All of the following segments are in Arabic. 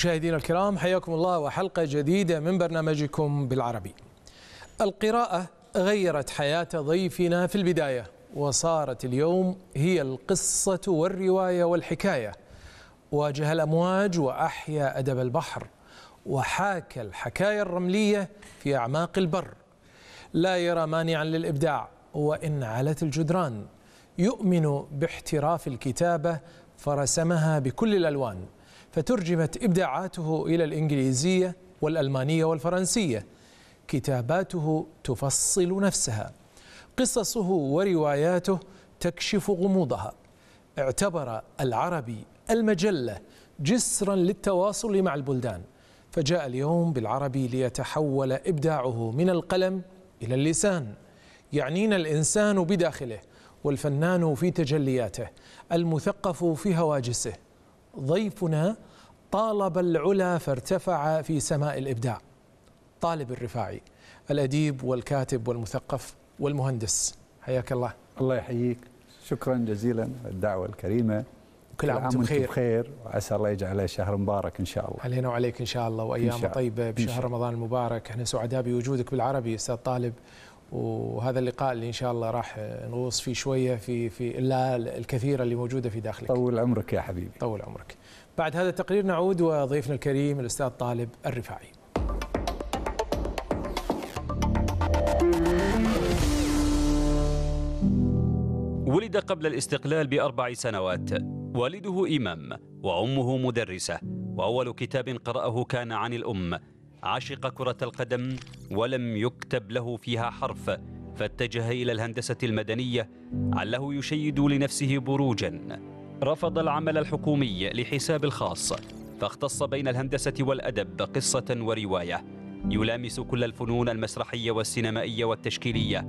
مشاهدينا الكرام حياكم الله وحلقة جديدة من برنامجكم بالعربي القراءة غيرت حياة ضيفنا في البداية وصارت اليوم هي القصة والرواية والحكاية واجه الأمواج وأحيا أدب البحر وحاكى الحكاية الرملية في أعماق البر لا يرى مانعا للإبداع وإن علت الجدران يؤمن باحتراف الكتابة فرسمها بكل الألوان فترجمت إبداعاته إلى الإنجليزية والألمانية والفرنسية كتاباته تفصل نفسها قصصه ورواياته تكشف غموضها اعتبر العربي المجلة جسرا للتواصل مع البلدان فجاء اليوم بالعربي ليتحول إبداعه من القلم إلى اللسان يعنينا الإنسان بداخله والفنان في تجلياته المثقف في هواجسه ضيفنا طالب العلا فارتفع في سماء الإبداع طالب الرفاعي الأديب والكاتب والمثقف والمهندس حياك الله الله يحييك شكرا جزيلا الدعوة الكريمة كل عام وانتم بخير بخير وعسى الله يجعله شهر مبارك ان شاء الله علينا وعليك ان شاء الله وايام طيبه بشهر رمضان المبارك احنا سعداء بوجودك بالعربي استاذ طالب وهذا اللقاء اللي ان شاء الله راح نغوص فيه شويه في في الكثيره اللي موجوده في داخلك. طول عمرك يا حبيبي. طول عمرك. بعد هذا التقرير نعود وضيفنا الكريم الاستاذ طالب الرفاعي. ولد قبل الاستقلال باربع سنوات، والده امام وامه مدرسه، واول كتاب قراه كان عن الام. عشق كرة القدم ولم يكتب له فيها حرف فاتجه إلى الهندسة المدنية علّه يشيد لنفسه بروجا رفض العمل الحكومي لحساب الخاص فاختص بين الهندسة والأدب قصة ورواية يلامس كل الفنون المسرحية والسينمائية والتشكيلية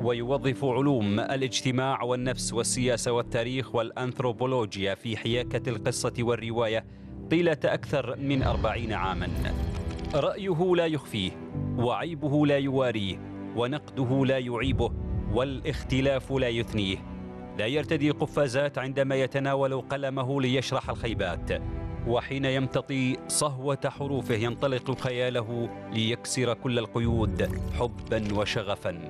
ويوظف علوم الاجتماع والنفس والسياسة والتاريخ والأنثروبولوجيا في حياكة القصة والرواية طيلة أكثر من أربعين عاماً رأيه لا يخفيه وعيبه لا يواريه ونقده لا يعيبه والاختلاف لا يثنيه لا يرتدي قفازات عندما يتناول قلمه ليشرح الخيبات وحين يمتطي صهوة حروفه ينطلق خياله ليكسر كل القيود حبا وشغفا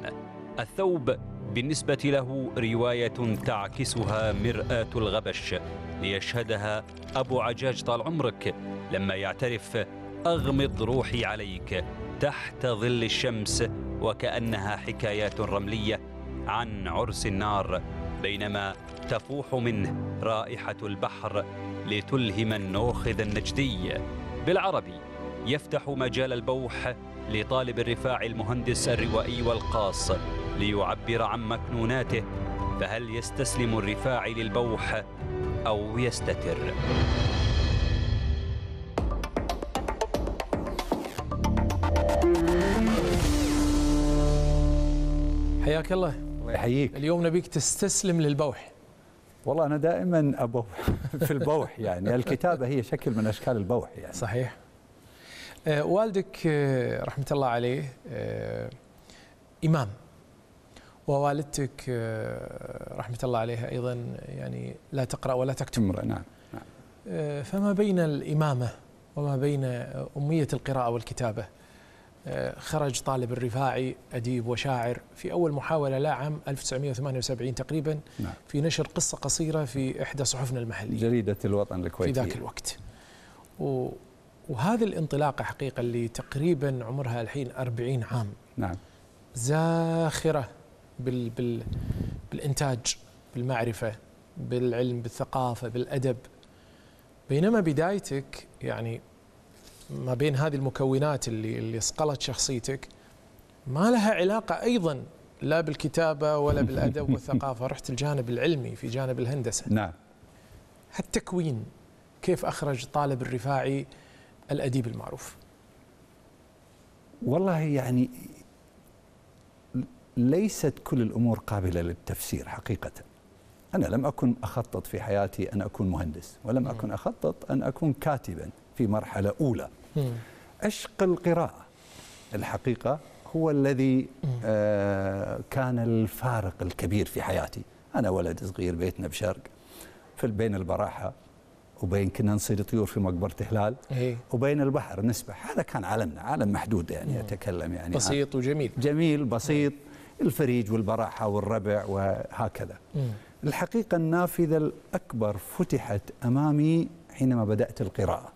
الثوب بالنسبة له رواية تعكسها مرآة الغبش ليشهدها أبو عجاج طال عمرك لما يعترف أغمض روحي عليك تحت ظل الشمس وكأنها حكايات رملية عن عرس النار بينما تفوح منه رائحة البحر لتلهم النوخذ النجدي بالعربي يفتح مجال البوح لطالب الرفاع المهندس الروائي والقاص ليعبر عن مكنوناته فهل يستسلم الرفاع للبوح أو يستتر؟ حياك الله الله يحييك اليوم نبيك تستسلم للبوح والله أنا دائما أبوح في البوح يعني الكتابة هي شكل من أشكال البوح يعني صحيح آه والدك آه رحمة الله عليه آه إمام ووالدتك آه، رحمة الله عليها أيضا يعني لا تقرأ ولا تكتب نعم, نعم. آه، فما بين الإمامة وما بين أمية القراءة والكتابة آه، خرج طالب الرفاعي أديب وشاعر في أول محاولة لا عام 1978 تقريبا نعم. في نشر قصة قصيرة في إحدى صحفنا المحلية جريدة الوطن الكويتية في ذاك الوقت و وهذه الانطلاقة حقيقة اللي تقريبا عمرها الحين 40 عام نعم زاخرة بال بال بالإنتاج بالمعرفة بالعلم بالثقافة بالأدب بينما بدايتك يعني ما بين هذه المكونات اللي اللي صقلت شخصيتك ما لها علاقه ايضا لا بالكتابه ولا بالادب والثقافه رحت الجانب العلمي في جانب الهندسه نعم التكوين كيف اخرج طالب الرفاعي الاديب المعروف والله يعني ليست كل الامور قابله للتفسير حقيقه انا لم اكن اخطط في حياتي ان اكون مهندس ولم اكن اخطط ان اكون كاتبا في مرحله اولى عشق القراءة الحقيقة هو الذي آه، كان الفارق الكبير في حياتي أنا ولد صغير بيتنا بشرق في بين البراحة وبين كنا نصيد طيور في مقبرة هلال إيه. وبين البحر نسبح هذا كان عالمنا عالم محدود يعني أتكلم يعني بسيط وجميل جميل إيه. بسيط الفريج والبراحة والربع وهكذا الحقيقة النافذة الأكبر فتحت أمامي حينما بدأت القراءة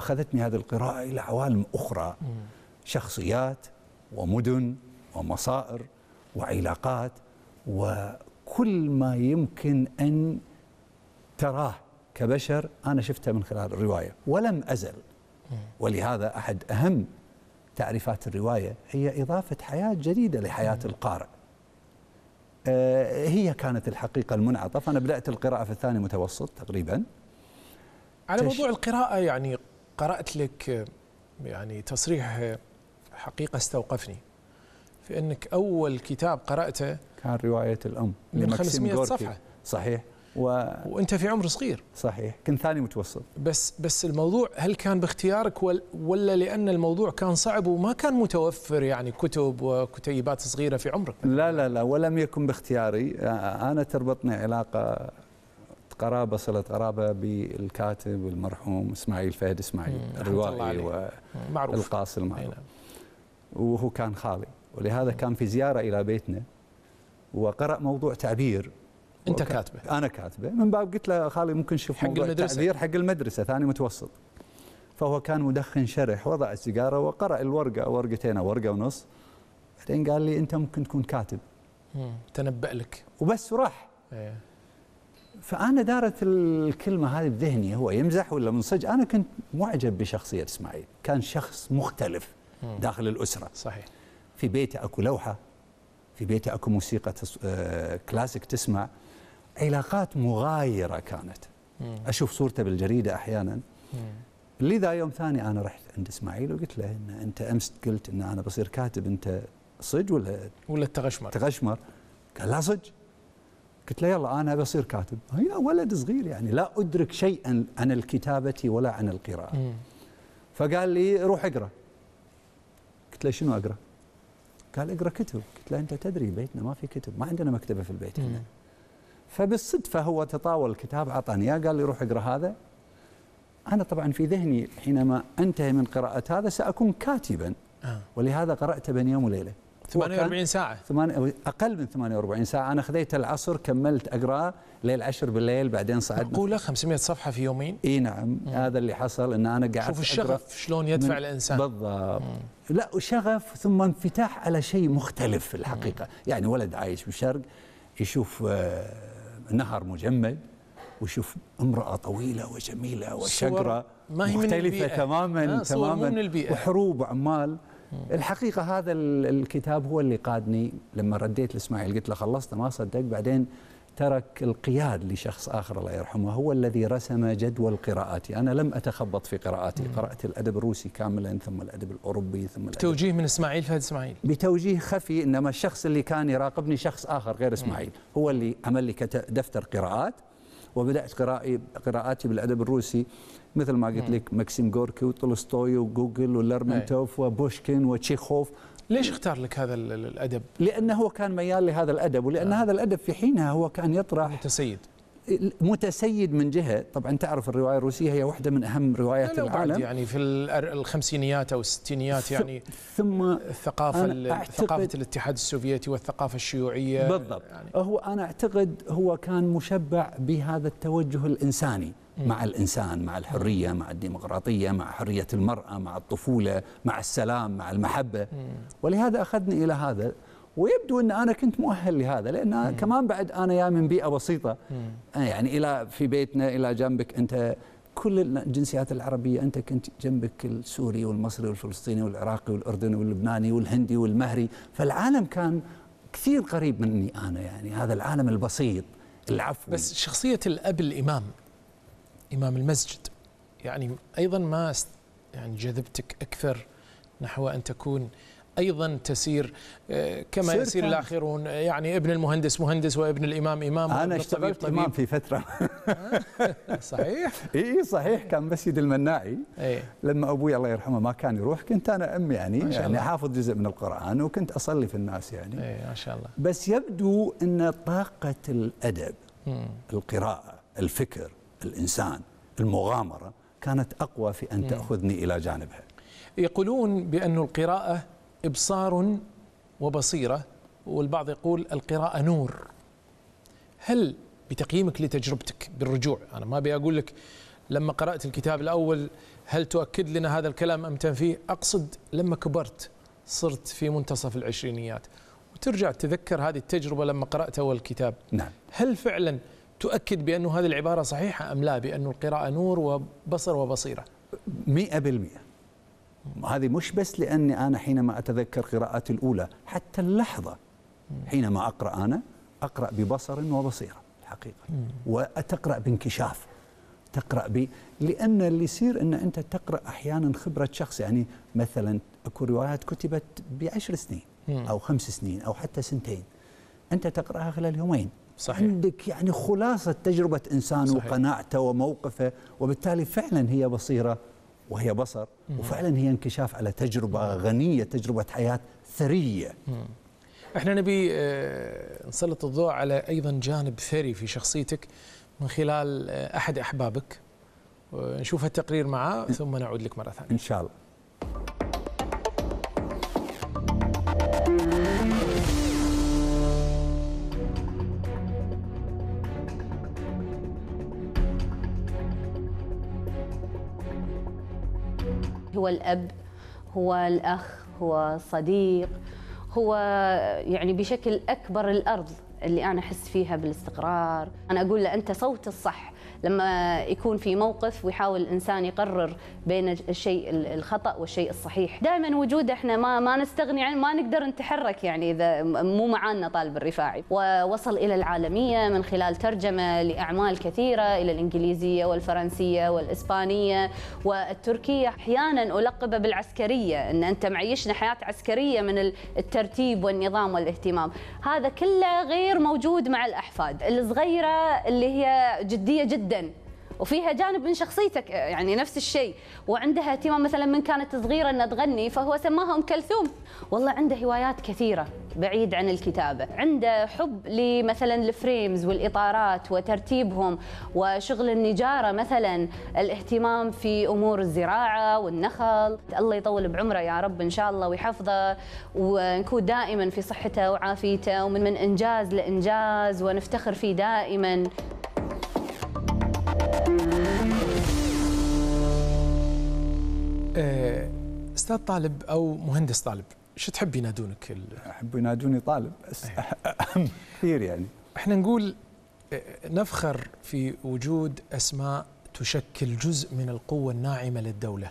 أخذتني هذه القراءة إلى عوالم أخرى شخصيات ومدن ومصائر وعلاقات وكل ما يمكن أن تراه كبشر أنا شفته من خلال الرواية ولم أزل ولهذا أحد أهم تعريفات الرواية هي إضافة حياة جديدة لحياة القارئ آه، هي كانت الحقيقة المنعطف أنا بدأت القراءة في الثاني متوسط تقريبا على موضوع القراءة يعني قرأت لك يعني تصريح حقيقة استوقفني في أنك أول كتاب قرأته كان رواية الأم من 500 صفحة صحيح و... وانت في عمر صغير صحيح كنت ثاني متوسط بس بس الموضوع هل كان باختيارك ولا لان الموضوع كان صعب وما كان متوفر يعني كتب وكتيبات صغيره في عمرك لا لا لا ولم يكن باختياري انا تربطني علاقه قرابه صله قرابه بالكاتب المرحوم اسماعيل فهد اسماعيل الروائي والقاص المعروف نعم. وهو كان خالي ولهذا كان في زياره الى بيتنا وقرأ موضوع تعبير انت كاتبه انا كاتبه من باب قلت له خالي ممكن نشوف حق موضوع المدرسة. تعبير حق المدرسه ثاني متوسط فهو كان مدخن شرح وضع السيجاره وقرأ الورقه ورقتين او ورقه ونص بعدين قال لي انت ممكن تكون كاتب تنبأ لك وبس وراح ايه. فانا دارت الكلمه هذه بذهني هو يمزح ولا منصج انا كنت معجب بشخصيه اسماعيل كان شخص مختلف داخل الاسره صحيح في بيته اكو لوحه في بيته اكو موسيقى تس... آه... كلاسيك تسمع علاقات مغايره كانت مم. اشوف صورته بالجريده احيانا مم. لذا يوم ثاني انا رحت عند اسماعيل وقلت له ان انت امس قلت ان انا بصير كاتب انت صج ولا ولا تغشمر تغشمر قال لا صج قلت له يلا أنا بصير كاتب هنا ولد صغير يعني لا أدرك شيئا عن الكتابة ولا عن القراءة مم. فقال لي روح اقرأ قلت له شنو أقرأ قال اقرأ كتب قلت له أنت تدري بيتنا ما في كتب ما عندنا مكتبة في البيت هنا فبالصدفة هو تطاول الكتاب عطاني قال لي روح اقرأ هذا أنا طبعا في ذهني حينما أنتهي من قراءة هذا سأكون كاتبا آه. ولهذا قرأت بين يوم وليلة 48 ساعة ثمان أقل من 48 ساعة أنا خذيت العصر كملت أقرأ ليل عشر بالليل بعدين صعدنا معقولة 500 صفحة في يومين؟ إي نعم مم. هذا اللي حصل أن أنا قعدت شوف الشغف شلون يدفع الإنسان بالضبط مم. لا وشغف ثم انفتاح على شيء مختلف في الحقيقة مم. يعني ولد عايش بالشرق يشوف آه، نهر مجمد ويشوف امرأة طويلة وجميلة وشقرة ما هي مختلفة من البيئة. تماما آه تماما من البيئة. وحروب عمال الحقيقه هذا الكتاب هو اللي قادني لما رديت لاسماعيل قلت له خلصت ما صدق بعدين ترك القياد لشخص آخر الله يرحمه هو الذي رسم جدول قراءاتي أنا لم أتخبط في قراءاتي قرأت الأدب الروسي كاملا ثم الأدب الأوروبي ثم الأدب بتوجيه من إسماعيل فهد إسماعيل بتوجيه خفي إنما الشخص اللي كان يراقبني شخص آخر غير إسماعيل هو اللي عمل لي دفتر قراءات وبدات قرائي قراءاتي بالادب الروسي مثل ما قلت لك ماكسيم غوركي وتولستوي وجوجل ولرمنتوف وبوشكين وتشيخوف ليش اختار لك هذا الادب؟ لانه هو كان ميال لهذا الادب ولان آه. هذا الادب في حينها هو كان يطرح متسيد متسيد من جهه طبعا تعرف الروايه الروسيه هي واحده من اهم روايات لا العالم يعني في الخمسينيات او الستينيات يعني ثم الثقافه ثقافه الاتحاد السوفيتي والثقافه الشيوعيه بالضبط يعني هو انا اعتقد هو كان مشبع بهذا التوجه الانساني مع الانسان مع الحريه مع الديمقراطيه مع حريه المراه مع الطفوله مع السلام مع المحبه ولهذا اخذني الى هذا ويبدو ان انا كنت مؤهل لهذا لان مم. كمان بعد انا يا من بيئه بسيطه آه، يعني الى في بيتنا الى جنبك انت كل الجنسيات العربيه انت كنت جنبك السوري والمصري والفلسطيني والعراقي والاردني واللبناني والهندي والمهري فالعالم كان كثير قريب مني انا يعني هذا العالم البسيط العفو بس شخصيه الاب الامام امام المسجد يعني ايضا ما يعني جذبتك اكثر نحو ان تكون ايضا تسير آه، كما يسير الاخرون يعني ابن المهندس مهندس وابن الامام امام انا اشتغلت طبيب امام في فتره صحيح اي صحيح كان مسجد المناعي أي. لما ابوي الله يرحمه ما كان يروح كنت انا ام يعني يعني حافظ جزء من القران وكنت اصلي في الناس يعني اي ما شاء الله بس يبدو ان طاقه الادب م. القراءه الفكر الانسان المغامره كانت اقوى في ان م. تاخذني الى جانبها يقولون بأن القراءة إبصار وبصيرة والبعض يقول القراءة نور هل بتقييمك لتجربتك بالرجوع أنا ما أبي أقول لك لما قرأت الكتاب الأول هل تؤكد لنا هذا الكلام أم تنفيه أقصد لما كبرت صرت في منتصف العشرينيات وترجع تذكر هذه التجربة لما قرأت أول كتاب نعم. هل فعلا تؤكد بأن هذه العبارة صحيحة أم لا بأن القراءة نور وبصر وبصيرة مئة بالمئة هذه مش بس لأني أنا حينما أتذكر قراءتي الأولى حتى اللحظة حينما أقرأ أنا أقرأ ببصر وبصيرة الحقيقة وأتقرأ بانكشاف تقرأ ب لأن اللي يصير أن أنت تقرأ أحيانا خبرة شخص يعني مثلا أكو روايات كتبت بعشر سنين أو خمس سنين أو حتى سنتين أنت تقرأها خلال يومين صحيح. عندك يعني خلاصة تجربة إنسان صحيح. وقناعته وموقفه وبالتالي فعلا هي بصيرة وهي بصر وفعلا هي انكشاف على تجربة غنية تجربة حياة ثرية احنا نبي آه، نسلط الضوء على أيضا جانب ثري في شخصيتك من خلال آه، أحد أحبابك آه، نشوف التقرير معه ثم نعود لك مرة ثانية إن شاء الله هو الأب هو الأخ هو صديق هو يعني بشكل أكبر الأرض اللي أنا أحس فيها بالاستقرار أنا أقول له أنت صوت الصح لما يكون في موقف ويحاول الانسان يقرر بين الشيء الخطا والشيء الصحيح دائما وجوده احنا ما ما نستغني عنه ما نقدر نتحرك يعني اذا مو معانا طالب الرفاعي ووصل الى العالميه من خلال ترجمه لاعمال كثيره الى الانجليزيه والفرنسيه والاسبانيه والتركيه احيانا القبه بالعسكريه ان انت معيشنا حياه عسكريه من الترتيب والنظام والاهتمام هذا كله غير موجود مع الاحفاد الصغيره اللي هي جديه جدا جدا وفيها جانب من شخصيتك يعني نفس الشيء وعندها اهتمام مثلا من كانت صغيره انها تغني فهو سماها ام كلثوم والله عنده هوايات كثيره بعيد عن الكتابه عنده حب لمثلا الفريمز والاطارات وترتيبهم وشغل النجاره مثلا الاهتمام في امور الزراعه والنخل الله يطول بعمره يا رب ان شاء الله ويحفظه ونكون دائما في صحته وعافيته ومن من انجاز لانجاز ونفتخر فيه دائما آه، استاذ طالب او مهندس طالب شو تحب ينادونك احب ينادوني طالب إيه. كثير يعني احنا نقول آه، نفخر في وجود اسماء تشكل جزء من القوه الناعمه للدوله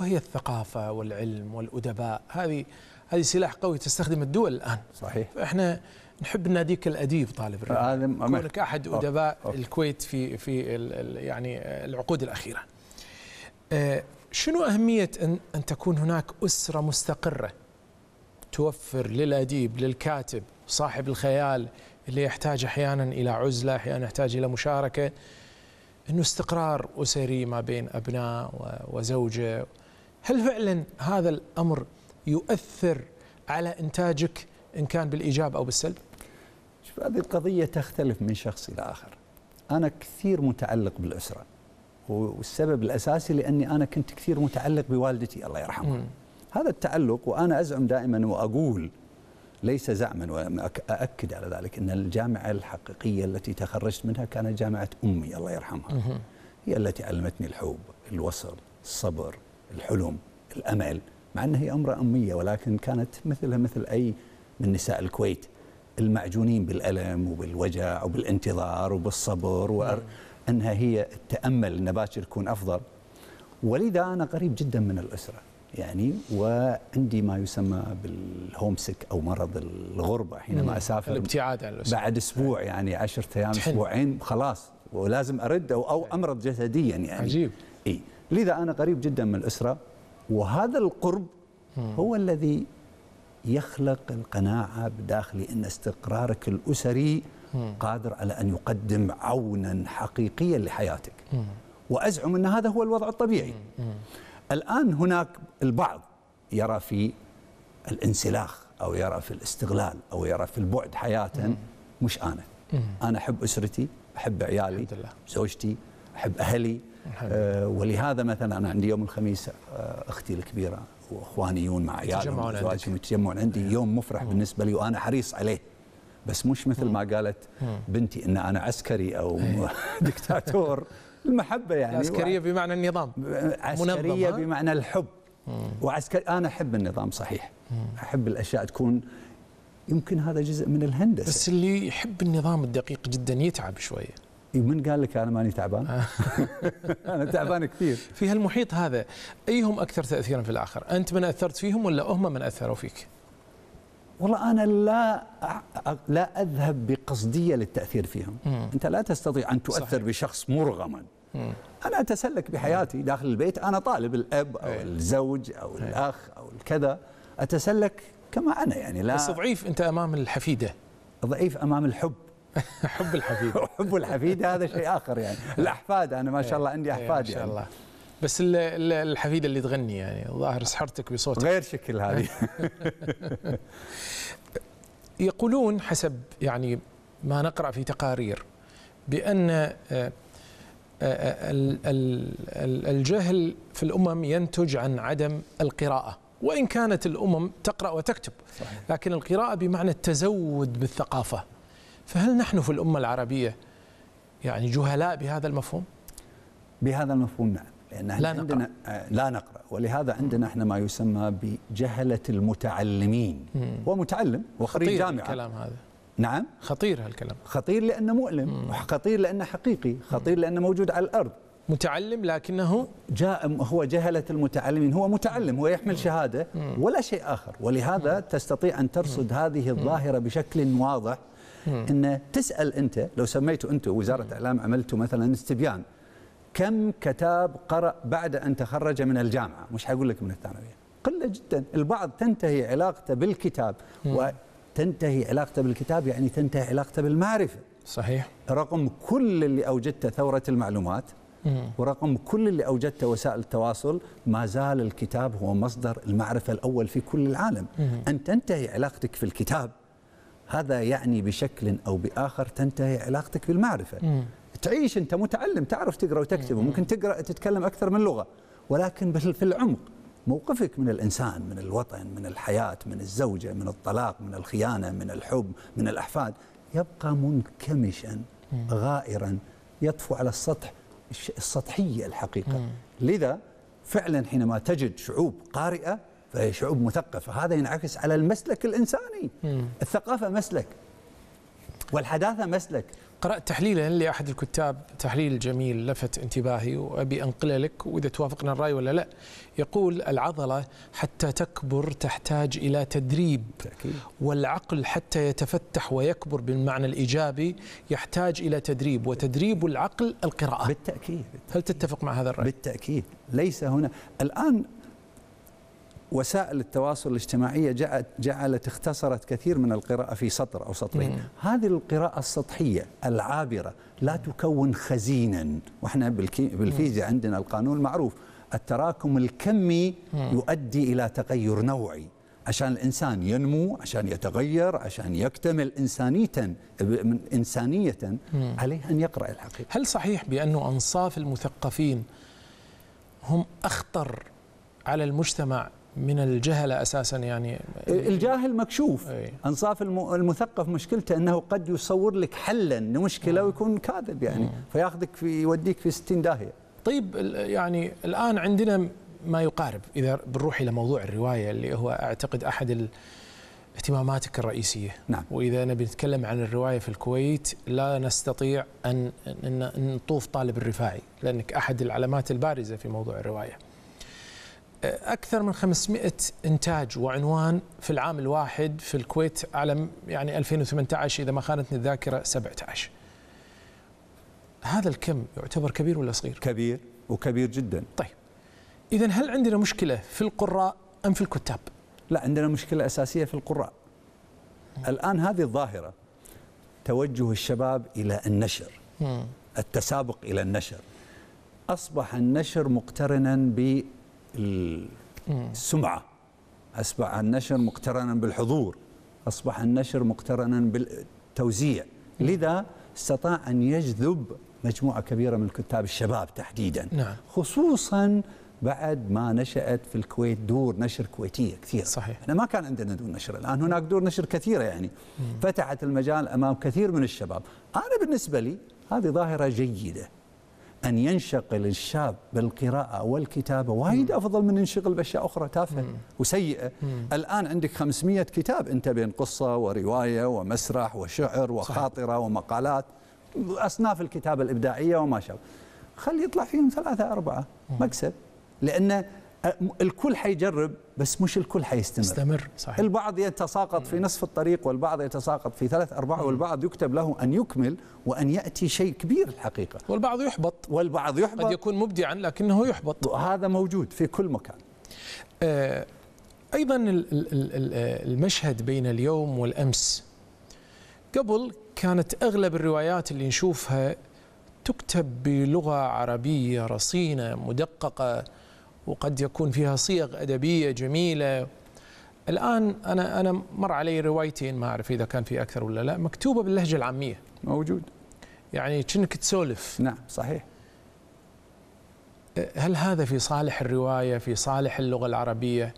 وهي الثقافه والعلم والادباء هذه هذه سلاح قوي تستخدم الدول الان صحيح فاحنا نحب ناديك الاديب طالب الرياض كونك آه، احد ادباء أوكي. الكويت في في يعني آه، العقود الاخيره آه، شنو اهميه ان ان تكون هناك اسره مستقره توفر للاديب للكاتب صاحب الخيال اللي يحتاج احيانا الى عزله احيانا يحتاج الى مشاركه انه استقرار اسري ما بين ابناء وزوجه هل فعلا هذا الامر يؤثر على انتاجك ان كان بالايجاب او بالسلب هذه القضية تختلف من شخص إلى آخر أنا كثير متعلق بالأسرة والسبب الأساسي لأني أنا كنت كثير متعلق بوالدتي الله يرحمها هذا التعلق وأنا أزعم دائما وأقول ليس زعما وأؤكد على ذلك أن الجامعة الحقيقية التي تخرجت منها كانت جامعة أمي الله يرحمها هي التي علمتني الحب الوصل الصبر الحلم الأمل مع أنها هي أمرأة أمية ولكن كانت مثلها مثل أي من نساء الكويت المعجونين بالألم وبالوجع وبالانتظار وبالصبر وأر... نعم. أنها هي التأمل أن باكر يكون أفضل ولذا أنا قريب جدا من الأسرة يعني وعندي ما يسمى بالهومسك او مرض الغربه حينما نعم. اسافر الابتعاد عن الاسره بعد اسبوع يعني 10 ايام اسبوعين خلاص ولازم ارد او او امرض جسديا يعني عجيب اي لذا انا قريب جدا من الاسره وهذا القرب هو الذي يخلق القناعة بداخلي أن استقرارك الأسري قادر على أن يقدم عونا حقيقيا لحياتك وأزعم أن هذا هو الوضع الطبيعي الآن هناك البعض يرى في الانسلاخ أو يرى في الاستغلال أو يرى في البعد حياة مش أنا أنا أحب أسرتي أحب عيالي زوجتي أحب أهلي آه، ولهذا مثلا أنا عندي يوم الخميس آه، أختي الكبيرة واخوانيون مع عيالهم يتجمعون يتجمعون عندي إيه. يوم مفرح مم. بالنسبه لي وانا حريص عليه بس مش مثل مم. ما قالت مم. بنتي ان انا عسكري او إيه. دكتاتور المحبه يعني عسكريه بمعنى النظام عسكريه بمعنى الحب وعسكر انا احب النظام صحيح احب الاشياء تكون يمكن هذا جزء من الهندسه بس اللي يحب النظام الدقيق جدا يتعب شويه إيه، من قال لك انا ماني تعبان؟ آه. انا تعبان كثير في هالمحيط هذا ايهم اكثر تاثيرا في الاخر؟ انت من اثرت فيهم ولا هم من اثروا فيك؟ والله انا لا لا اذهب بقصديه للتاثير فيهم، انت لا تستطيع ان تؤثر صحيح. بشخص مرغما انا اتسلك بحياتي داخل البيت انا طالب الاب او إيه. الزوج او إيه. الاخ او الكذا اتسلك كما انا يعني لا بس ضعيف انت امام الحفيده ضعيف امام الحب حب الحفيد حب الحفيد هذا شيء اخر يعني الاحفاد انا ما شاء الله عندي إيه، إيه، احفاد يعني ما شاء الله بس الحفيده اللي تغني يعني الظاهر سحرتك بصوتك غير شكل هذه يقولون حسب يعني ما نقرا في تقارير بان آه، آه، آه، الجهل في الامم ينتج عن عدم القراءه وان كانت الامم تقرا وتكتب لكن القراءه بمعنى التزود بالثقافه فهل نحن في الأمة العربية يعني جهلاء بهذا المفهوم؟ بهذا المفهوم نعم لأن لا نقرأ. عندنا آه، لا نقرأ ولهذا عندنا احنا ما يسمى بجهلة المتعلمين هو متعلم وخريج جامعة الكلام هذا نعم خطير هالكلام خطير لأنه مؤلم خطير لأنه حقيقي خطير لأنه موجود على الأرض متعلم لكنه جاء هو جهلة المتعلمين هو متعلم هو يحمل شهادة ولا شيء آخر ولهذا تستطيع أن ترصد هذه الظاهرة بشكل واضح ان تسال انت لو سميتوا انتم وزاره اعلام عملتوا مثلا استبيان كم كتاب قرأ بعد أن تخرج من الجامعة مش حقول لك من الثانوية قلة جدا البعض تنتهي علاقته بالكتاب وتنتهي علاقته بالكتاب يعني تنتهي علاقته بالمعرفة صحيح رقم كل اللي أوجدته ثورة المعلومات ورقم كل اللي أوجدته وسائل التواصل ما زال الكتاب هو مصدر المعرفة الأول في كل العالم أن تنتهي علاقتك في الكتاب هذا يعني بشكل أو بآخر تنتهي علاقتك بالمعرفة مم. تعيش أنت متعلم تعرف تقرأ وتكتب وممكن تقرأ تتكلم أكثر من لغة ولكن في العمق موقفك من الإنسان من الوطن من الحياة من الزوجة من الطلاق من الخيانة من الحب من الأحفاد يبقى منكمشا غائرا يطفو على السطح السطحية الحقيقة لذا فعلا حينما تجد شعوب قارئة آه، شعوب مثقفة هذا ينعكس على المسلك الإنساني مم. الثقافة مسلك والحداثة مسلك قرأت تحليلا لأحد الكتاب تحليل جميل لفت انتباهي وأبي أنقله لك وإذا توافقنا الرأي ولا لا يقول العضلة حتى تكبر تحتاج إلى تدريب تأكيد. والعقل حتى يتفتح ويكبر بالمعنى الإيجابي يحتاج إلى تدريب وتدريب العقل القراءة بالتأكيد, بالتأكيد. هل تتفق مع هذا الرأي؟ بالتأكيد ليس هنا الآن وسائل التواصل الاجتماعي جاءت جعلت اختصرت كثير من القراءة في سطر أو سطرين هذه القراءة السطحية العابرة لا تكون خزينا وإحنا بالفيزياء عندنا القانون معروف التراكم الكمي يؤدي إلى تغير نوعي عشان الإنسان ينمو عشان يتغير عشان يكتمل إنسانية إنسانية عليه أن يقرأ الحقيقة هل صحيح بأن أنصاف المثقفين هم أخطر على المجتمع من الجهلة أساسا يعني الجاهل مكشوف أي. أنصاف المثقف مشكلته أنه قد يصور لك حلا لمشكلة نعم. ويكون كاذب يعني مم. نعم. فياخذك في يوديك في 60 داهية طيب يعني الآن عندنا ما يقارب إذا بنروح إلى موضوع الرواية اللي هو أعتقد أحد اهتماماتك الرئيسية نعم. وإذا نبي نتكلم عن الرواية في الكويت لا نستطيع أن نطوف طالب الرفاعي لأنك أحد العلامات البارزة في موضوع الرواية أكثر من 500 إنتاج وعنوان في العام الواحد في الكويت على يعني 2018 إذا ما خانتني الذاكرة 17 هذا الكم يعتبر كبير ولا صغير؟ كبير وكبير جدا طيب إذا هل عندنا مشكلة في القراء أم في الكتاب؟ لا عندنا مشكلة أساسية في القراء الآن هذه الظاهرة توجه الشباب إلى النشر التسابق إلى النشر أصبح النشر مقترنا ب السمعه اصبح النشر مقترنا بالحضور اصبح النشر مقترنا بالتوزيع لذا استطاع ان يجذب مجموعه كبيره من الكتاب الشباب تحديدا نعم. خصوصا بعد ما نشأت في الكويت دور نشر كويتية كثيرة صحيح احنا ما كان عندنا دور نشر الآن هناك دور نشر كثيرة يعني فتحت المجال أمام كثير من الشباب أنا بالنسبة لي هذه ظاهرة جيدة أن ينشغل الشاب بالقراءة والكتابة وايد أفضل من ينشغل بأشياء أخرى تافهة وسيئة الآن عندك 500 كتاب أنت بين قصة ورواية ومسرح وشعر وخاطرة صحيح. ومقالات أصناف الكتابة الإبداعية وما شابه خلي يطلع فيهم ثلاثة أربعة مكسب لأنه الكل حيجرب بس مش الكل حيستمر استمر صحيح البعض يتساقط في نصف الطريق والبعض يتساقط في ثلاث أرباع والبعض يكتب له أن يكمل وأن يأتي شيء كبير الحقيقة والبعض يحبط والبعض يحبط قد يكون مبدعا لكنه يحبط هذا موجود في كل مكان آه، أيضا آه، المشهد بين اليوم والأمس قبل كانت أغلب الروايات اللي نشوفها تكتب بلغة عربية رصينة مدققة وقد يكون فيها صيغ أدبية جميلة الآن أنا أنا مر علي روايتين ما أعرف إذا كان في أكثر ولا لا مكتوبة باللهجة العامية موجود يعني كأنك تسولف نعم صحيح هل هذا في صالح الرواية في صالح اللغة العربية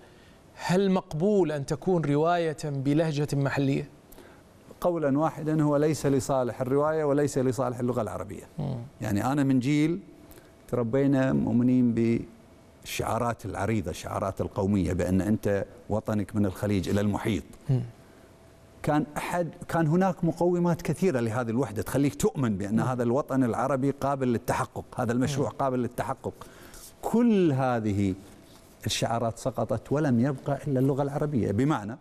هل مقبول أن تكون رواية بلهجة محلية؟ قولا واحدا هو ليس لصالح الرواية وليس لصالح اللغة العربية م. يعني أنا من جيل تربينا مؤمنين الشعارات العريضة الشعارات القومية بأن أنت وطنك من الخليج إلى المحيط كان أحد كان هناك مقومات كثيرة لهذه الوحدة تخليك تؤمن بأن هذا الوطن العربي قابل للتحقق هذا المشروع قابل للتحقق كل هذه الشعارات سقطت ولم يبقى إلا اللغة العربية بمعنى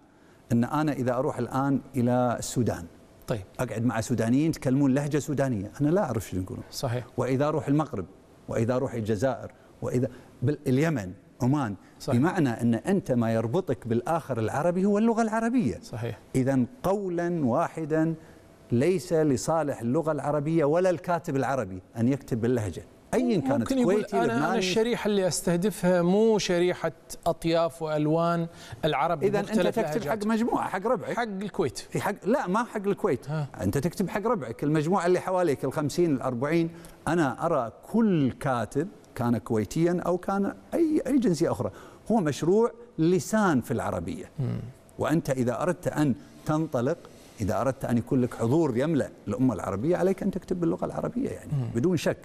أن أنا إذا أروح الآن إلى السودان طيب أقعد مع سودانيين يتكلمون لهجة سودانية أنا لا أعرف شو يقولون صحيح وإذا أروح المغرب وإذا أروح الجزائر وإذا باليمن عمان صحيح. بمعنى أن أنت ما يربطك بالآخر العربي هو اللغة العربية صحيح إذا قولا واحدا ليس لصالح اللغة العربية ولا الكاتب العربي أن يكتب باللهجة أيا كانت ممكن يقول كويتي أنا, أنا الشريحة اللي أستهدفها مو شريحة أطياف وألوان العرب إذا أنت تكتب حق مجموعة حق ربعك حق الكويت حق لا ما حق الكويت ها. أنت تكتب حق ربعك المجموعة اللي حواليك ال50 ال40 أنا أرى كل كاتب كان كويتيا أو كان أي, أي جنسية أخرى هو مشروع لسان في العربية وأنت إذا أردت أن تنطلق إذا أردت أن يكون لك حضور يملأ الأمة العربية عليك أن تكتب باللغة العربية يعني بدون شك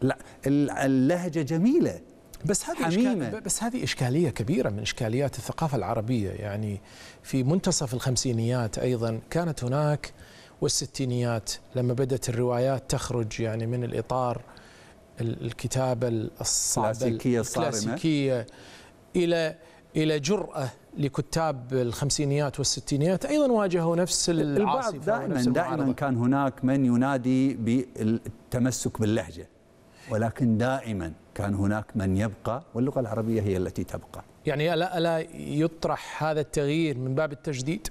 لا اللهجة جميلة بس هذه حميمة. بس هذه إشكالية كبيرة من إشكاليات الثقافة العربية يعني في منتصف الخمسينيات أيضا كانت هناك والستينيات لما بدأت الروايات تخرج يعني من الإطار الكتابه الصعبه الكلاسيكيه الصارمه الى الى جراه لكتاب الخمسينيات والستينيات ايضا واجهوا نفس العاصفه البعض دائما دائما كان هناك من ينادي بالتمسك باللهجه ولكن دائما كان هناك من يبقى واللغه العربيه هي التي تبقى. يعني الا الا يطرح هذا التغيير من باب التجديد؟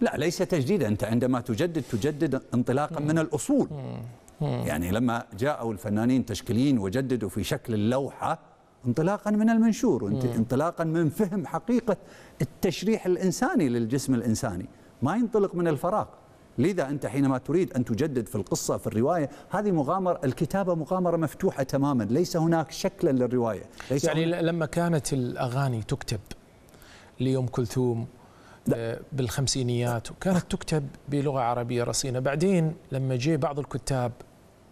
لا ليس تجديدا انت عندما تجدد تجدد انطلاقا من الاصول. مم. إيه. يعني لما جاءوا الفنانين تشكيليين وجددوا في شكل اللوحة انطلاقا من المنشور إيه. انطلاقا من فهم حقيقة التشريح الإنساني للجسم الإنساني ما ينطلق من الفراغ لذا أنت حينما تريد أن تجدد في القصة في الرواية هذه مغامرة الكتابة مغامرة مفتوحة تماما ليس هناك شكلا للرواية ليس يعني لما كانت الأغاني تكتب لأم كلثوم بالخمسينيات وكانت تكتب بلغة عربية رصينة بعدين لما جاء بعض الكتاب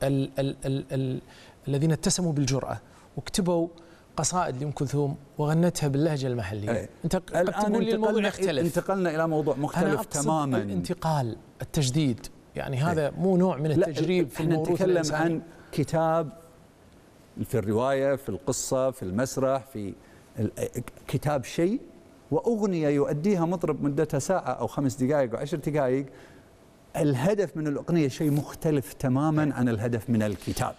الـ الـ الـ الـ الذين اتسموا بالجرأة وكتبوا قصائد لأم كلثوم وغنتها باللهجة المحلية أي. انت الان تقول لي الموضوع يختلف انتقلنا إلى موضوع مختلف تماما الانتقال التجديد يعني هذا أي. مو نوع من التجريب في الموروث نتكلم عن كتاب في الرواية في القصة في المسرح في كتاب شيء وأغنية يؤديها مطرب مدتها ساعة أو خمس دقائق أو عشر دقائق الهدف من الأغنية شيء مختلف تماما عن الهدف من الكتاب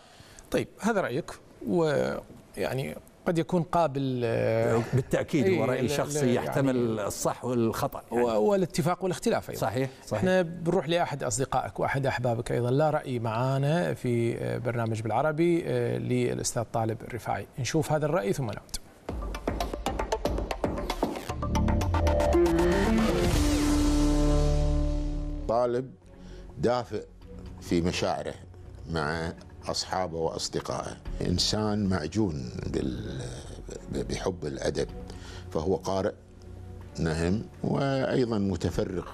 طيب هذا رأيك ويعني قد يكون قابل آه، بالتاكيد إيه، هو راي شخصي يعني يحتمل يعني الصح والخطا يعني والاتفاق والاختلاف ايضا صحيح صحيح احنا بنروح لاحد اصدقائك واحد احبابك ايضا لا راي معانا في آه، برنامج بالعربي آه، للاستاذ طالب الرفاعي نشوف هذا الراي ثم نعود الطالب دافئ في مشاعره مع أصحابه وأصدقائه إنسان معجون بحب الأدب فهو قارئ نهم وأيضا متفرغ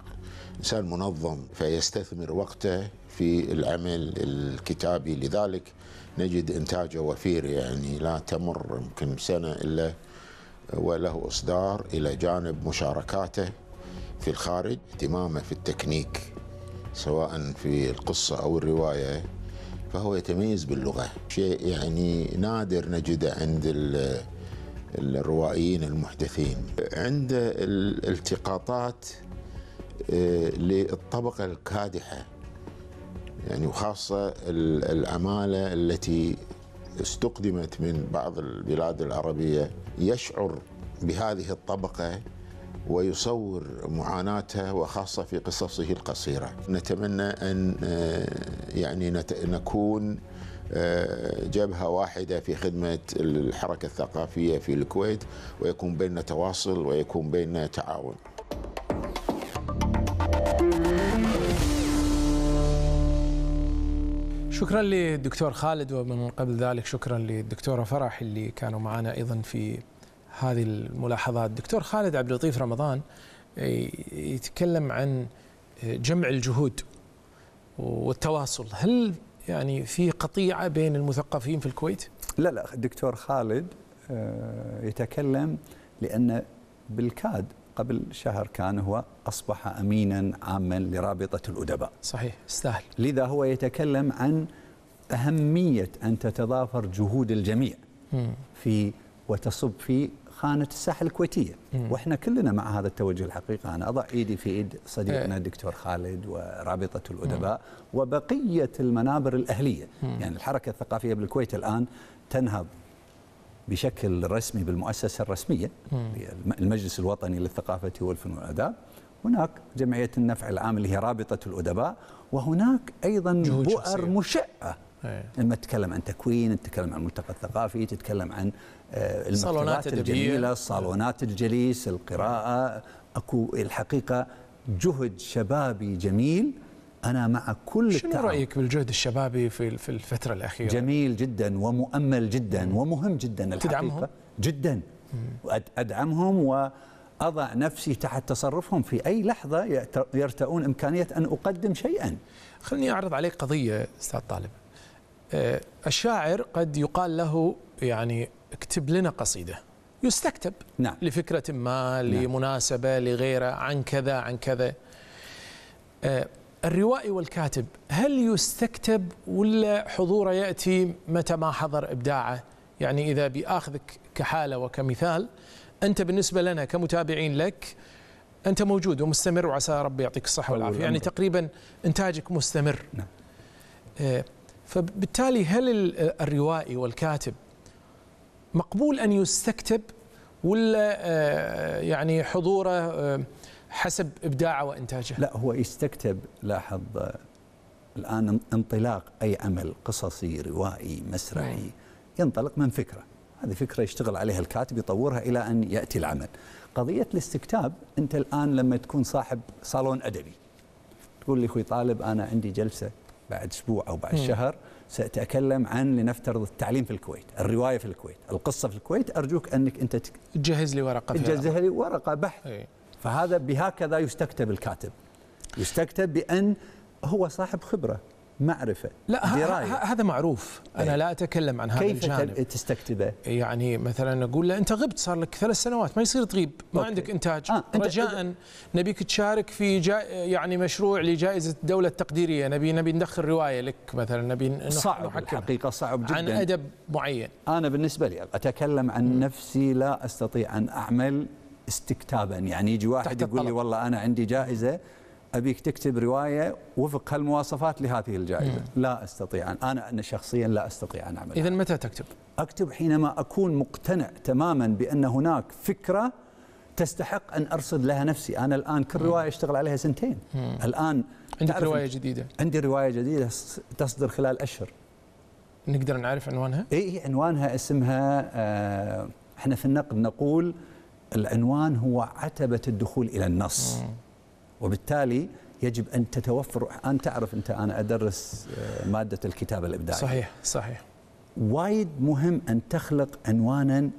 إنسان منظم فيستثمر وقته في العمل الكتابي لذلك نجد إنتاجه وفير يعني لا تمر يمكن سنة إلا وله إصدار إلى جانب مشاركاته في الخارج اهتمامه في التكنيك سواء في القصة أو الرواية فهو يتميز باللغة شيء يعني نادر نجده عند الروائيين المحدثين عنده الالتقاطات آه، للطبقة الكادحة يعني وخاصة العمالة التي استقدمت من بعض البلاد العربية يشعر بهذه الطبقة ويصور معاناتها وخاصة في قصصه القصيرة نتمنى أن آه، يعني نكون آه، جبهة واحدة في خدمة الحركة الثقافية في الكويت ويكون بيننا تواصل ويكون بيننا تعاون شكرا للدكتور خالد ومن قبل ذلك شكرا للدكتورة فرح اللي كانوا معنا أيضا في هذه الملاحظات دكتور خالد عبد اللطيف رمضان يتكلم عن جمع الجهود والتواصل هل يعني في قطيعة بين المثقفين في الكويت؟ لا لا دكتور خالد آه، يتكلم لأن بالكاد قبل شهر كان هو أصبح أمينا عاما لرابطة الأدباء صحيح استاهل لذا هو يتكلم عن أهمية أن تتضافر جهود الجميع في وتصب في خانة الساحل الكويتية وإحنا كلنا مع هذا التوجه الحقيقة أنا أضع إيدي في إيد صديقنا إيه. الدكتور خالد ورابطة الأدباء وبقية المنابر الأهلية يعني الحركة الثقافية بالكويت الآن تنهض بشكل رسمي بالمؤسسة الرسمية المجلس الوطني للثقافة والفن والآداب هناك جمعية النفع العام اللي هي رابطة الأدباء وهناك أيضا بؤر مشعة إيه. لما تتكلم عن تكوين تتكلم عن الملتقى الثقافي تتكلم عن آه، المكتبات الجميلة صالونات الجليس القراءة أكو الحقيقة جهد شبابي جميل أنا مع كل شنو التعب. رأيك بالجهد الشبابي في في الفترة الأخيرة؟ جميل جدا ومؤمل جدا ومهم جدا الحقيقة تدعمهم؟ جدا أدعمهم وأضع نفسي تحت تصرفهم في أي لحظة يرتؤون إمكانية أن أقدم شيئا خليني أعرض عليك قضية أستاذ طالب آه، الشاعر قد يقال له يعني اكتب لنا قصيده يستكتب نعم. لفكره ما نعم. لمناسبه لغيره عن كذا عن كذا آه، الروائي والكاتب هل يستكتب ولا حضوره ياتي متى ما حضر ابداعه يعني اذا باخذك كحاله وكمثال انت بالنسبه لنا كمتابعين لك انت موجود ومستمر وعسى ربي يعطيك الصحه والعافيه يعني تقريبا انتاجك مستمر نعم. آه، فبالتالي هل الروائي والكاتب مقبول أن يستكتب ولا آه، يعني حضوره آه، حسب إبداعه وإنتاجه لا هو يستكتب لاحظ آه، الآن انطلاق أي عمل قصصي روائي مسرحي نعم. ينطلق من فكرة هذه فكرة يشتغل عليها الكاتب يطورها إلى أن يأتي العمل قضية الاستكتاب أنت الآن لما تكون صاحب صالون أدبي تقول لي أخوي طالب أنا عندي جلسة بعد أسبوع أو بعد شهر سأتكلم عن لنفترض التعليم في الكويت الرواية في الكويت القصة في الكويت أرجوك أنك أنت تك... تجهز لي ورقة تجهز لي ورقة بحث أي. فهذا بهكذا يستكتب الكاتب يستكتب بأن هو صاحب خبرة معرفة لا دراية. هذا معروف أنا إيه. لا أتكلم عن هذا كيف الجانب كيف تستكتبه؟ يعني مثلا أقول له أنت غبت صار لك ثلاث سنوات ما يصير تغيب ما أوكي. عندك إنتاج آه. رجاء أنت... نبيك تشارك في جا... يعني مشروع لجائزة الدولة التقديرية نبي نبي ندخل رواية لك مثلا نبي صعب الحقيقة صعب جدا عن أدب معين أنا بالنسبة لي أتكلم عن نفسي لا أستطيع أن أعمل استكتابا يعني يجي واحد يقول لي والله أنا عندي جائزة أبيك تكتب رواية وفق هالمواصفات لهذه الجائزة مم. لا أستطيع أن أنا أنا شخصيا لا أستطيع أن أعمل إذا متى تكتب؟ أكتب حينما أكون مقتنع تماما بأن هناك فكرة تستحق أن أرصد لها نفسي أنا الآن كل رواية أشتغل عليها سنتين مم. الآن عندك رواية جديدة عندي رواية جديدة تصدر خلال أشهر نقدر نعرف عنوانها؟ إي إيه، عنوانها اسمها آه، احنا في النقد نقول العنوان هو عتبة الدخول إلى النص مم. وبالتالي يجب ان تتوفر ان تعرف انت انا ادرس آه، ماده الكتابه الابداعيه صحيح صحيح وايد مهم ان تخلق عنوانا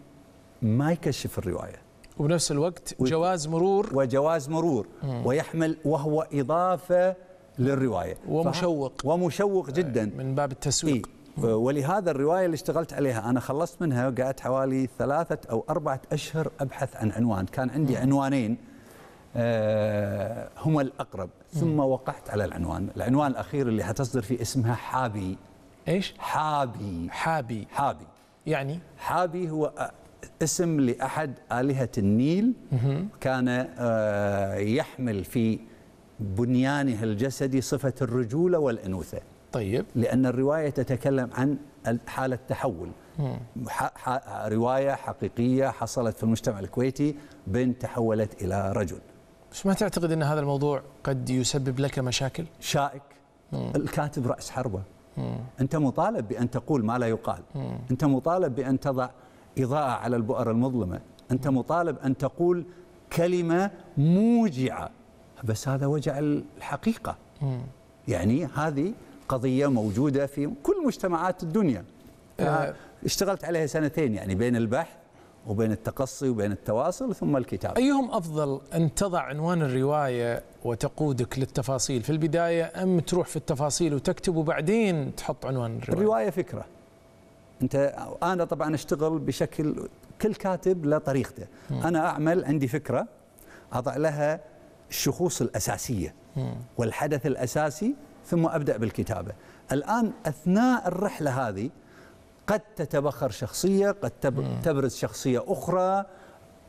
ما يكشف الروايه وبنفس الوقت جواز مرور وجواز مرور ويحمل وهو اضافه للروايه ومشوق ومشوق جدا من باب التسويق إيه؟ ولهذا الرواية اللي اشتغلت عليها أنا خلصت منها وقعدت حوالي ثلاثة أو أربعة أشهر أبحث عن عنوان كان عندي عنوانين آه، هما الأقرب ثم وقعت على العنوان العنوان الأخير اللي حتصدر فيه اسمها حابي إيش؟ حابي حابي حابي يعني؟ حابي هو اسم لأحد آلهة النيل كان آه، يحمل في بنيانه الجسدي صفة الرجولة والأنوثة طيب لأن الرواية تتكلم عن حالة تحول رواية حقيقية حصلت في المجتمع الكويتي بنت تحولت إلى رجل بس ما تعتقد ان هذا الموضوع قد يسبب لك مشاكل؟ شائك مم. الكاتب راس حربه مم. انت مطالب بان تقول ما لا يقال مم. انت مطالب بان تضع اضاءه على البؤر المظلمه انت مطالب ان تقول كلمه موجعه بس هذا وجع الحقيقه مم. يعني هذه قضيه موجوده في كل مجتمعات الدنيا أه اشتغلت عليها سنتين يعني بين البحث وبين التقصي وبين التواصل ثم الكتاب أيهم أفضل أن تضع عنوان الرواية وتقودك للتفاصيل في البداية أم تروح في التفاصيل وتكتب وبعدين تحط عنوان الرواية الرواية فكرة أنت أنا طبعا أشتغل بشكل كل كاتب له طريقته أنا أعمل عندي فكرة أضع لها الشخوص الأساسية والحدث الأساسي ثم أبدأ بالكتابة الآن أثناء الرحلة هذه قد تتبخر شخصية قد تبرز شخصية أخرى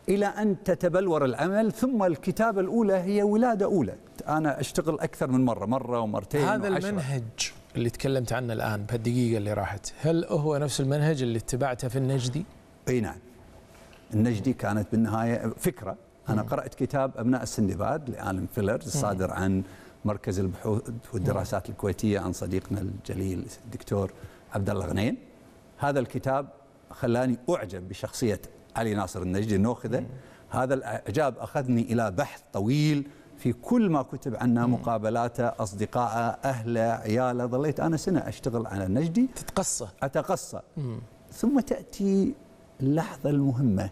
إلى أن تتبلور العمل ثم الكتابة الأولى هي ولادة أولى أنا أشتغل أكثر من مرة مرة ومرتين هذا وعشرة. المنهج اللي تكلمت عنه الآن بهالدقيقة اللي راحت هل هو نفس المنهج اللي اتبعته في النجدي؟ أي نعم النجدي كانت بالنهاية فكرة أنا قرأت كتاب أبناء السندباد لآلم فيلر الصادر عن مركز البحوث والدراسات الكويتية عن صديقنا الجليل الدكتور عبد الله غنين هذا الكتاب خلاني أعجب بشخصية علي ناصر النجدي النوخذة هذا الإعجاب أخذني إلى بحث طويل في كل ما كتب عنا مقابلاته أصدقائه أهله عياله ظليت أنا سنة أشتغل على النجدي تتقصى أتقصى ثم تأتي اللحظة المهمة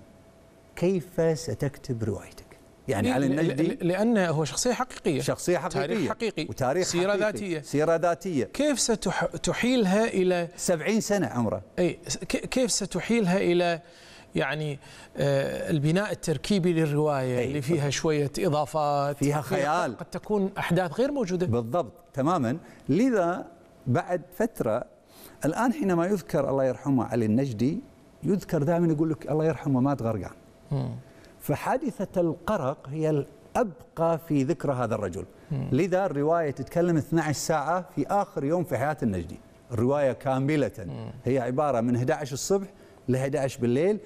كيف ستكتب روايتك يعني إيه، علي النجدي لأن هو شخصية حقيقية شخصية حقيقية تاريخ حقيقي وتاريخ سيرة حقيقي ذاتية سيرة ذاتية كيف ستحيلها إلى 70 سنة عمره أي كيف ستحيلها إلى يعني آه، البناء التركيبي للروايه إيه. اللي فيها شويه اضافات فيها خيال قد تكون احداث غير موجوده بالضبط تماما لذا بعد فتره الان حينما يذكر الله يرحمه علي النجدي يذكر دائما يقول لك الله يرحمه مات غرقان فحادثة القرق هي الأبقى في ذكرى هذا الرجل لذا الرواية تتكلم 12 ساعة في آخر يوم في حياة النجدي الرواية كاملة هي عبارة من 11 الصبح ل 11 بالليل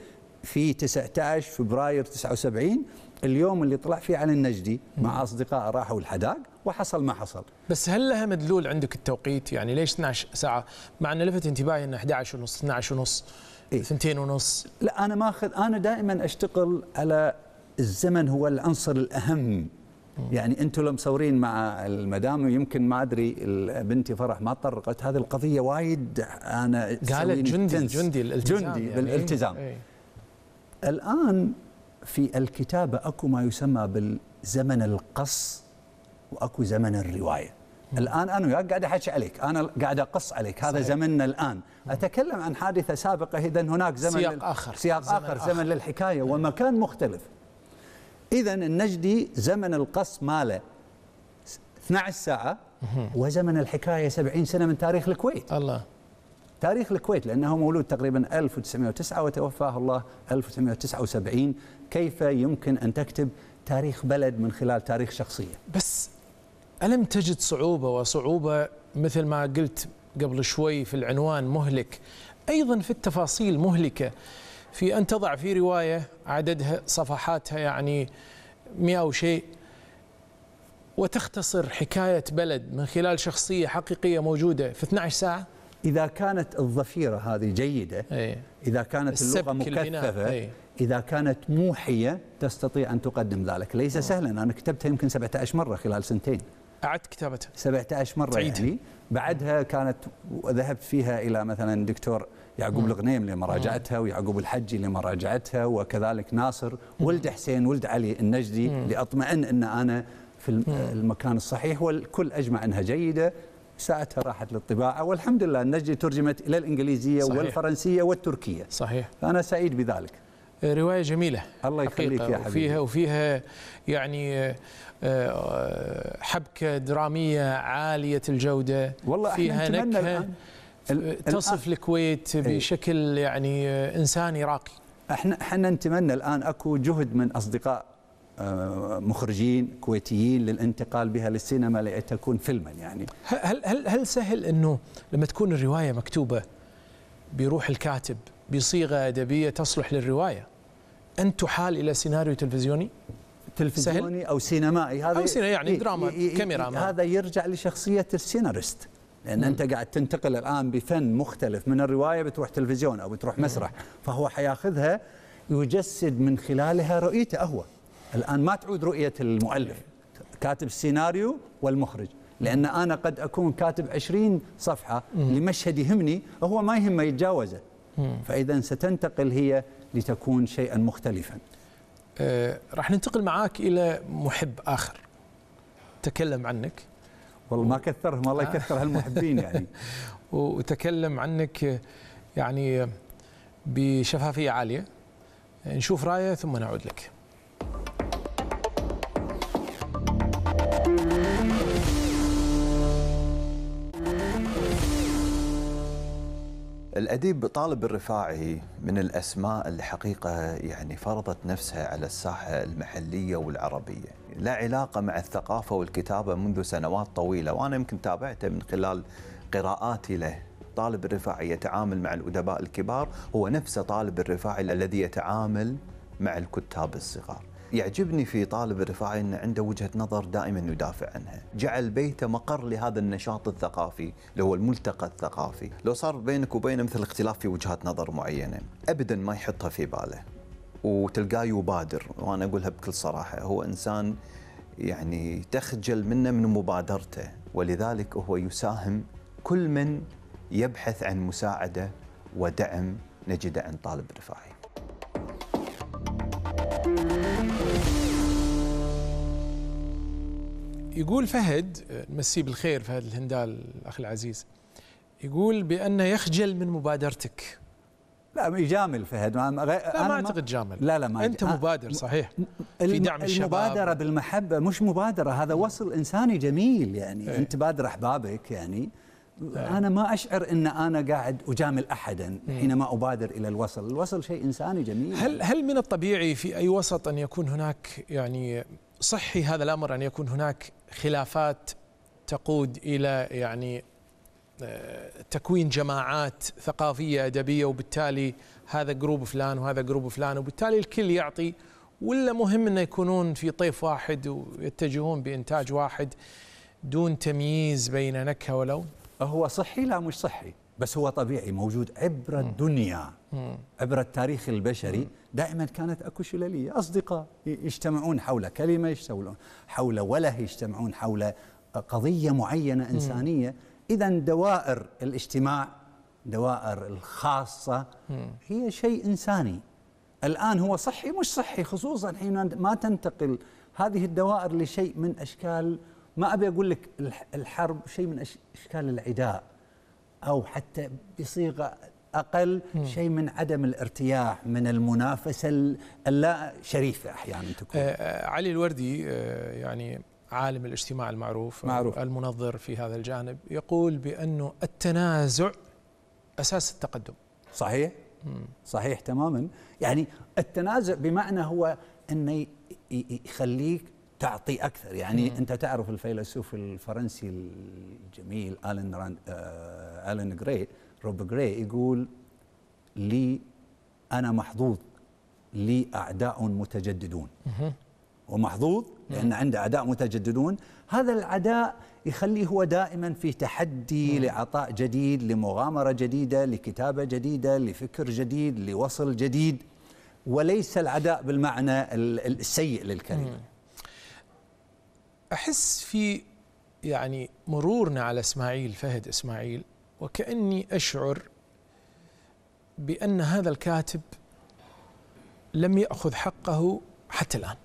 في 19 فبراير 79 اليوم اللي طلع فيه على النجدي مع أصدقائه راحوا الحداق وحصل ما حصل بس هل لها مدلول عندك التوقيت يعني ليش 12 ساعة مع أن لفت انتباهي أن 11 ونص 12 ونص إيه؟ سنتين ونص لا انا ماخذ انا دائما اشتغل على الزمن هو العنصر الاهم يعني انتم لو مصورين مع المدام يمكن ما ادري بنتي فرح ما طرقت هذه القضيه وايد انا قالت جندي التنس جندي الالتزام جندي يعني بالالتزام ايه؟ الان في الكتابه اكو ما يسمى بالزمن القص واكو زمن الروايه الان انا وياك قاعد احكي عليك انا قاعد اقص عليك هذا صحيح. زمننا الان اتكلم عن حادثه سابقه اذا هناك زمن سياق لل... اخر سياق زمن اخر زمن للحكايه ومكان مختلف اذا النجدي زمن القص ماله 12 ساعه وزمن الحكايه 70 سنه من تاريخ الكويت الله تاريخ الكويت لأنه مولود تقريبا 1909 وتوفاه الله 1979 كيف يمكن أن تكتب تاريخ بلد من خلال تاريخ شخصية بس ألم تجد صعوبة وصعوبة مثل ما قلت قبل شوي في العنوان مهلك أيضا في التفاصيل مهلكة في أن تضع في رواية عددها صفحاتها يعني مئة وشيء وتختصر حكاية بلد من خلال شخصية حقيقية موجودة في 12 ساعة إذا كانت الظفيرة هذه جيدة أي. إذا كانت اللغة مكثفة أي. إذا كانت موحية تستطيع أن تقدم ذلك ليس أوه. سهلا أنا كتبتها يمكن 17 مرة خلال سنتين أعدت كتابتها 17 مرة تعيد. يعني بعدها كانت ذهبت فيها إلى مثلا دكتور يعقوب الغنيم لمراجعتها ويعقوب الحجي لمراجعتها وكذلك ناصر ولد حسين ولد علي النجدي لأطمئن أن أنا في المكان الصحيح والكل أجمع أنها جيدة ساعتها راحت للطباعة والحمد لله النجدي ترجمت إلى الإنجليزية صحيح. والفرنسية والتركية صحيح فأنا سعيد بذلك رواية جميلة الله يخليك يا حبيبي وفيها وفيها يعني آه، حبكه دراميه عاليه الجوده والله فيها احنا نكهه تصف الكويت إيه. بشكل يعني آه، انساني راقي احنا احنا نتمنى الان اكو جهد من اصدقاء آه، مخرجين كويتيين للانتقال بها للسينما لتكون فيلما يعني هل هل هل سهل انه لما تكون الروايه مكتوبه بروح الكاتب بصيغه ادبيه تصلح للروايه ان تحال الى سيناريو تلفزيوني؟ تلفزيوني سهل. او سينمائي هذا او سينمائي يعني دراما كاميرا هذا يرجع لشخصيه السيناريست لان مم. انت قاعد تنتقل الان بفن مختلف من الروايه بتروح تلفزيون او بتروح مسرح فهو حياخذها يجسد من خلالها رؤيته هو الان ما تعود رؤيه المؤلف كاتب السيناريو والمخرج لان انا قد اكون كاتب 20 صفحه مم. لمشهد يهمني هو ما يهمه يتجاوزه فاذا ستنتقل هي لتكون شيئا مختلفا آه، راح ننتقل معاك الى محب اخر تكلم عنك والله ما كثرهم الله يكثر آه. هالمحبين يعني وتكلم عنك يعني بشفافيه عاليه نشوف رايه ثم نعود لك الأديب طالب الرفاعي من الأسماء الحقيقة يعني فرضت نفسها على الساحة المحلية والعربية لا علاقة مع الثقافة والكتابة منذ سنوات طويلة وأنا يمكن تابعته من خلال قراءاتي له طالب الرفاعي يتعامل مع الأدباء الكبار هو نفسه طالب الرفاعي الذي يتعامل مع الكتاب الصغار يعجبني في طالب الرفاعي أنه عنده وجهة نظر دائما يدافع عنها جعل بيته مقر لهذا النشاط الثقافي اللي هو الملتقى الثقافي لو صار بينك وبينه مثل اختلاف في وجهات نظر معينة أبدا ما يحطها في باله وتلقاه يبادر وأنا أقولها بكل صراحة هو إنسان يعني تخجل منه من مبادرته ولذلك هو يساهم كل من يبحث عن مساعدة ودعم نجده عند طالب رفاعي يقول فهد مسي بالخير فهد الهندال الاخ العزيز يقول بانه يخجل من مبادرتك لا يجامل فهد ما لا أنا ما اعتقد جامل لا لا ما انت مبادر صحيح في دعم الشباب المبادره بالمحبه مش مبادره هذا وصل انساني جميل يعني ايه انت بادر احبابك يعني انا ما اشعر ان انا قاعد اجامل احدا حينما ابادر الى الوصل، الوصل شيء انساني جميل هل هل من الطبيعي في اي وسط ان يكون هناك يعني صحي هذا الامر ان يكون هناك خلافات تقود الى يعني آه، تكوين جماعات ثقافيه ادبيه وبالتالي هذا جروب فلان وهذا جروب فلان وبالتالي الكل يعطي ولا مهم انه يكونون في طيف واحد ويتجهون بانتاج واحد دون تمييز بين نكهه ولون؟ هو صحي لا مش صحي بس هو طبيعي موجود عبر الدنيا عبر التاريخ البشري دائما كانت اكو شلليه اصدقاء يجتمعون حول كلمه يجتمعون حول وله يجتمعون حول قضيه معينه انسانيه اذا دوائر الاجتماع دوائر الخاصه هي شيء انساني الان هو صحي مش صحي خصوصا حين ما تنتقل هذه الدوائر لشيء من اشكال ما ابي اقول لك الحرب شيء من اشكال العداء او حتى بصيغه اقل شيء من عدم الارتياح من المنافسه اللا شريفه احيانا تكون آه،, آه علي الوردي آه يعني عالم الاجتماع المعروف معروف. المنظر في هذا الجانب يقول بانه التنازع اساس التقدم صحيح مم. صحيح تماما يعني التنازع بمعنى هو انه يخليك تعطي اكثر يعني مم. انت تعرف الفيلسوف الفرنسي الجميل الين راند آه الين جراي روب جراي يقول لي انا محظوظ لي اعداء متجددون مم. ومحظوظ لان عنده اعداء متجددون هذا العداء يخليه هو دائما في تحدي مم. لعطاء جديد لمغامره جديده لكتابه جديده لفكر جديد لوصل جديد وليس العداء بالمعنى السيء للكلمه أحس في يعني مرورنا على إسماعيل فهد إسماعيل وكأني أشعر بأن هذا الكاتب لم يأخذ حقه حتى الآن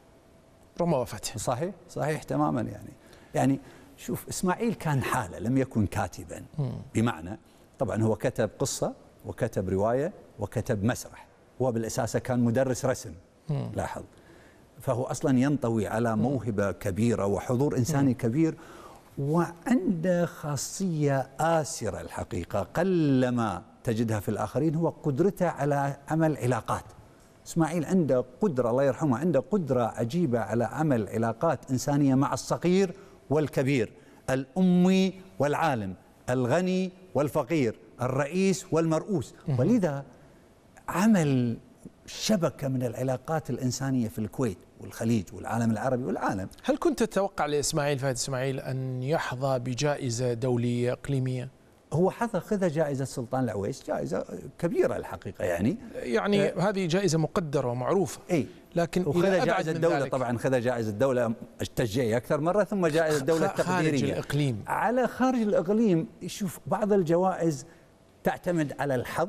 رغم وفاته صحيح صحيح تماما يعني يعني شوف إسماعيل كان حالة لم يكن كاتبا بمعنى طبعا هو كتب قصة وكتب رواية وكتب مسرح هو بالأساس كان مدرس رسم لاحظ فهو أصلا ينطوي على موهبة كبيرة وحضور إنساني كبير وعنده خاصية آسرة الحقيقة قلما تجدها في الآخرين هو قدرته على عمل علاقات إسماعيل عنده قدرة الله يرحمه عنده قدرة عجيبة على عمل علاقات إنسانية مع الصغير والكبير الأمي والعالم الغني والفقير الرئيس والمرؤوس ولذا عمل شبكة من العلاقات الإنسانية في الكويت والخليج والعالم العربي والعالم هل كنت تتوقع لإسماعيل فهد إسماعيل أن يحظى بجائزة دولية إقليمية؟ هو حظى خذ جائزة سلطان العويس جائزة كبيرة الحقيقة يعني يعني ف... آه، هذه جائزة مقدرة ومعروفة اي لكن وخذ جائزة الدولة طبعا خذ جائزة الدولة التشجيعية أكثر مرة ثم جائزة الدولة التقديرية خارج الإقليم على خارج الإقليم شوف بعض الجوائز تعتمد على الحظ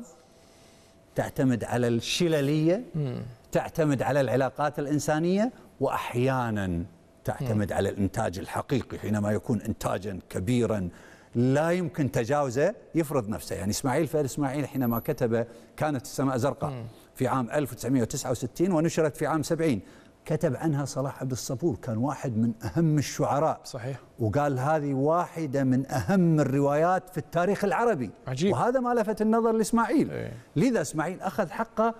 تعتمد على الشللية مم. تعتمد على العلاقات الإنسانية وأحيانا تعتمد على الإنتاج الحقيقي حينما يكون إنتاجا كبيرا لا يمكن تجاوزه يفرض نفسه يعني إسماعيل فهد إسماعيل حينما كتب كانت السماء زرقاء في عام 1969 ونشرت في عام 70 كتب عنها صلاح عبد الصبور كان واحد من أهم الشعراء صحيح وقال هذه واحدة من أهم الروايات في التاريخ العربي عجيب وهذا ما لفت النظر لإسماعيل ايه لذا إسماعيل أخذ حقه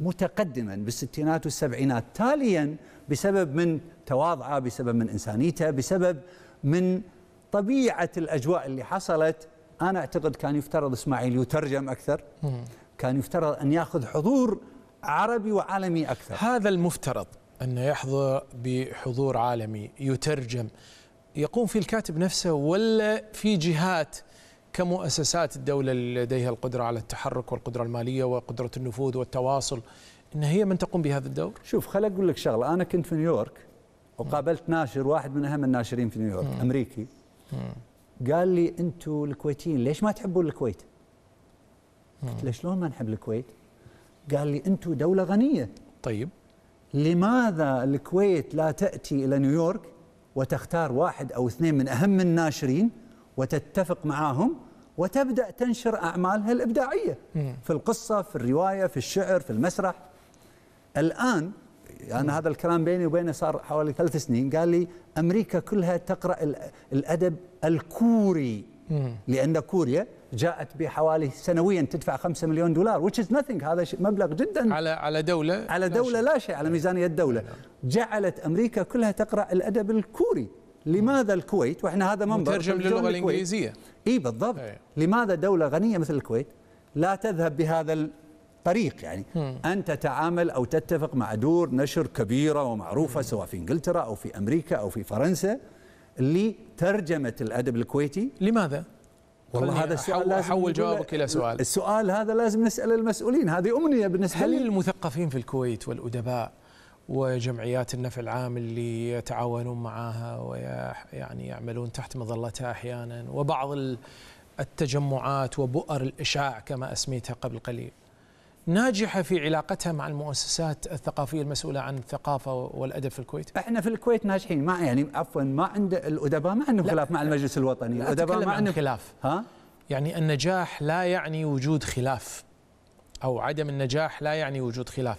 متقدما بالستينات والسبعينات تاليا بسبب من تواضعه بسبب من انسانيته بسبب من طبيعه الاجواء اللي حصلت انا اعتقد كان يفترض اسماعيل يترجم اكثر كان يفترض ان ياخذ حضور عربي وعالمي اكثر هذا المفترض ان يحظى بحضور عالمي يترجم يقوم فيه الكاتب نفسه ولا في جهات كمؤسسات الدولة لديها القدرة على التحرك والقدرة المالية وقدرة النفوذ والتواصل إن هي من تقوم بهذا الدور؟ شوف خل أقول لك شغلة أنا كنت في نيويورك وقابلت ناشر واحد من أهم الناشرين في نيويورك مم. أمريكي مم. قال لي أنتم الكويتيين ليش ما تحبون الكويت؟ قلت له شلون ما نحب الكويت؟ قال لي أنتم دولة غنية طيب لماذا الكويت لا تأتي إلى نيويورك وتختار واحد أو اثنين من أهم الناشرين وتتفق معاهم وتبدا تنشر اعمالها الابداعيه في القصه في الروايه في الشعر في المسرح الان يعني هذا الكلام بيني وبينه صار حوالي ثلاث سنين قال لي امريكا كلها تقرا الادب الكوري لان كوريا جاءت بحوالي سنويا تدفع 5 مليون دولار which is nothing هذا مبلغ جدا على على دولة على دولة لا شيء, لا شيء على ميزانية الدولة نعم. جعلت أمريكا كلها تقرأ الأدب الكوري لماذا الكويت واحنا هذا منبر مترجم للغه الانجليزيه اي بالضبط أي. لماذا دوله غنيه مثل الكويت لا تذهب بهذا الطريق يعني م. ان تتعامل او تتفق مع دور نشر كبيره ومعروفه م. سواء في انجلترا او في امريكا او في فرنسا لترجمه الادب الكويتي لماذا والله يعني هذا السؤال لازم حول جوابك الى سؤال السؤال هذا لازم نسال المسؤولين هذه امنيه بالنسبه هل لي هل المثقفين في الكويت والادباء وجمعيات النفع العام اللي يتعاونون معها ويعني يعملون تحت مظلتها احيانا وبعض التجمعات وبؤر الاشاع كما اسميتها قبل قليل. ناجحه في علاقتها مع المؤسسات الثقافيه المسؤوله عن الثقافه والادب في الكويت؟ احنا في الكويت ناجحين ما يعني عفوا ما عند الادباء ما عندهم خلاف مع المجلس الوطني، الادباء ما عندهم خلاف ها؟ يعني النجاح لا يعني وجود خلاف او عدم النجاح لا يعني وجود خلاف.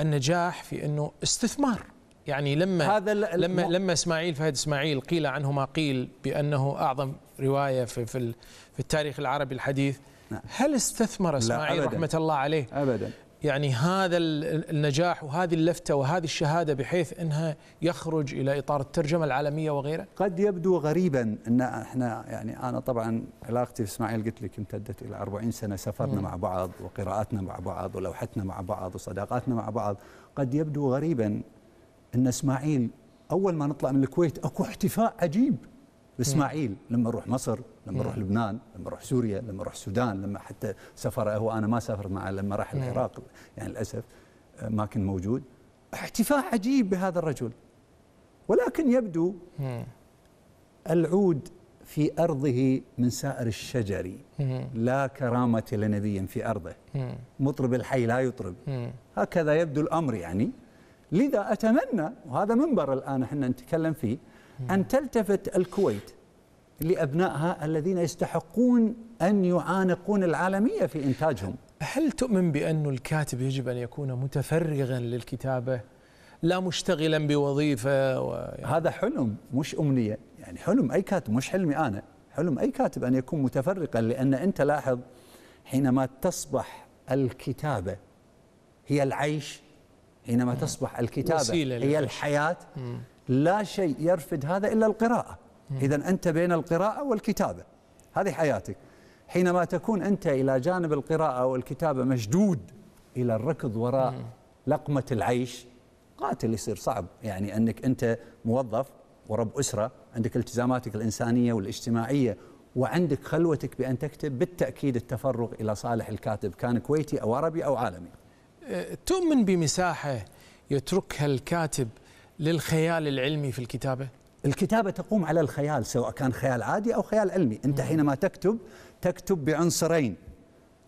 النجاح في انه استثمار يعني لما هذا لما لما اسماعيل فهد اسماعيل قيل عنه ما قيل بانه اعظم روايه في في, في التاريخ العربي الحديث نعم. هل استثمر اسماعيل رحمه الله عليه ابدا يعني هذا النجاح وهذه اللفته وهذه الشهاده بحيث انها يخرج الى اطار الترجمه العالميه وغيره؟ قد يبدو غريبا ان احنا يعني انا طبعا علاقتي باسماعيل قلت لك امتدت الى 40 سنه سافرنا مع بعض وقراءاتنا مع بعض ولوحتنا مع بعض وصداقاتنا مع بعض، قد يبدو غريبا ان اسماعيل اول ما نطلع من الكويت اكو احتفاء عجيب اسماعيل إيه. لما اروح مصر لما اروح إيه. لبنان لما اروح سوريا لما اروح السودان لما حتى سفر هو انا ما سافرت معه لما راح إيه. العراق يعني للاسف آه، ما كنت موجود احتفاء عجيب بهذا الرجل ولكن يبدو العود في أرضه من سائر الشجر لا كرامة لنبي في أرضه مطرب الحي لا يطرب هكذا يبدو الأمر يعني لذا أتمنى وهذا منبر الآن احنا نتكلم فيه أن تلتفت الكويت لأبنائها الذين يستحقون أن يعانقون العالمية في إنتاجهم هل تؤمن بأن الكاتب يجب أن يكون متفرغا للكتابة لا مشتغلا بوظيفة و... هذا حلم مش أمنية يعني حلم أي كاتب مش حلمي أنا حلم أي كاتب أن يكون متفرقا لأن أنت لاحظ حينما تصبح الكتابة هي العيش حينما تصبح الكتابة هي الحياة لا شيء يرفد هذا إلا القراءة إذا أنت بين القراءة والكتابة هذه حياتك حينما تكون أنت إلى جانب القراءة والكتابة مشدود إلى الركض وراء لقمة العيش قاتل يصير صعب يعني أنك أنت موظف ورب أسرة عندك التزاماتك الإنسانية والاجتماعية وعندك خلوتك بأن تكتب بالتأكيد التفرغ إلى صالح الكاتب كان كويتي أو عربي أو عالمي أه، تؤمن بمساحة يتركها الكاتب للخيال العلمي في الكتابة؟ الكتابة تقوم على الخيال سواء كان خيال عادي أو خيال علمي أنت حينما تكتب تكتب بعنصرين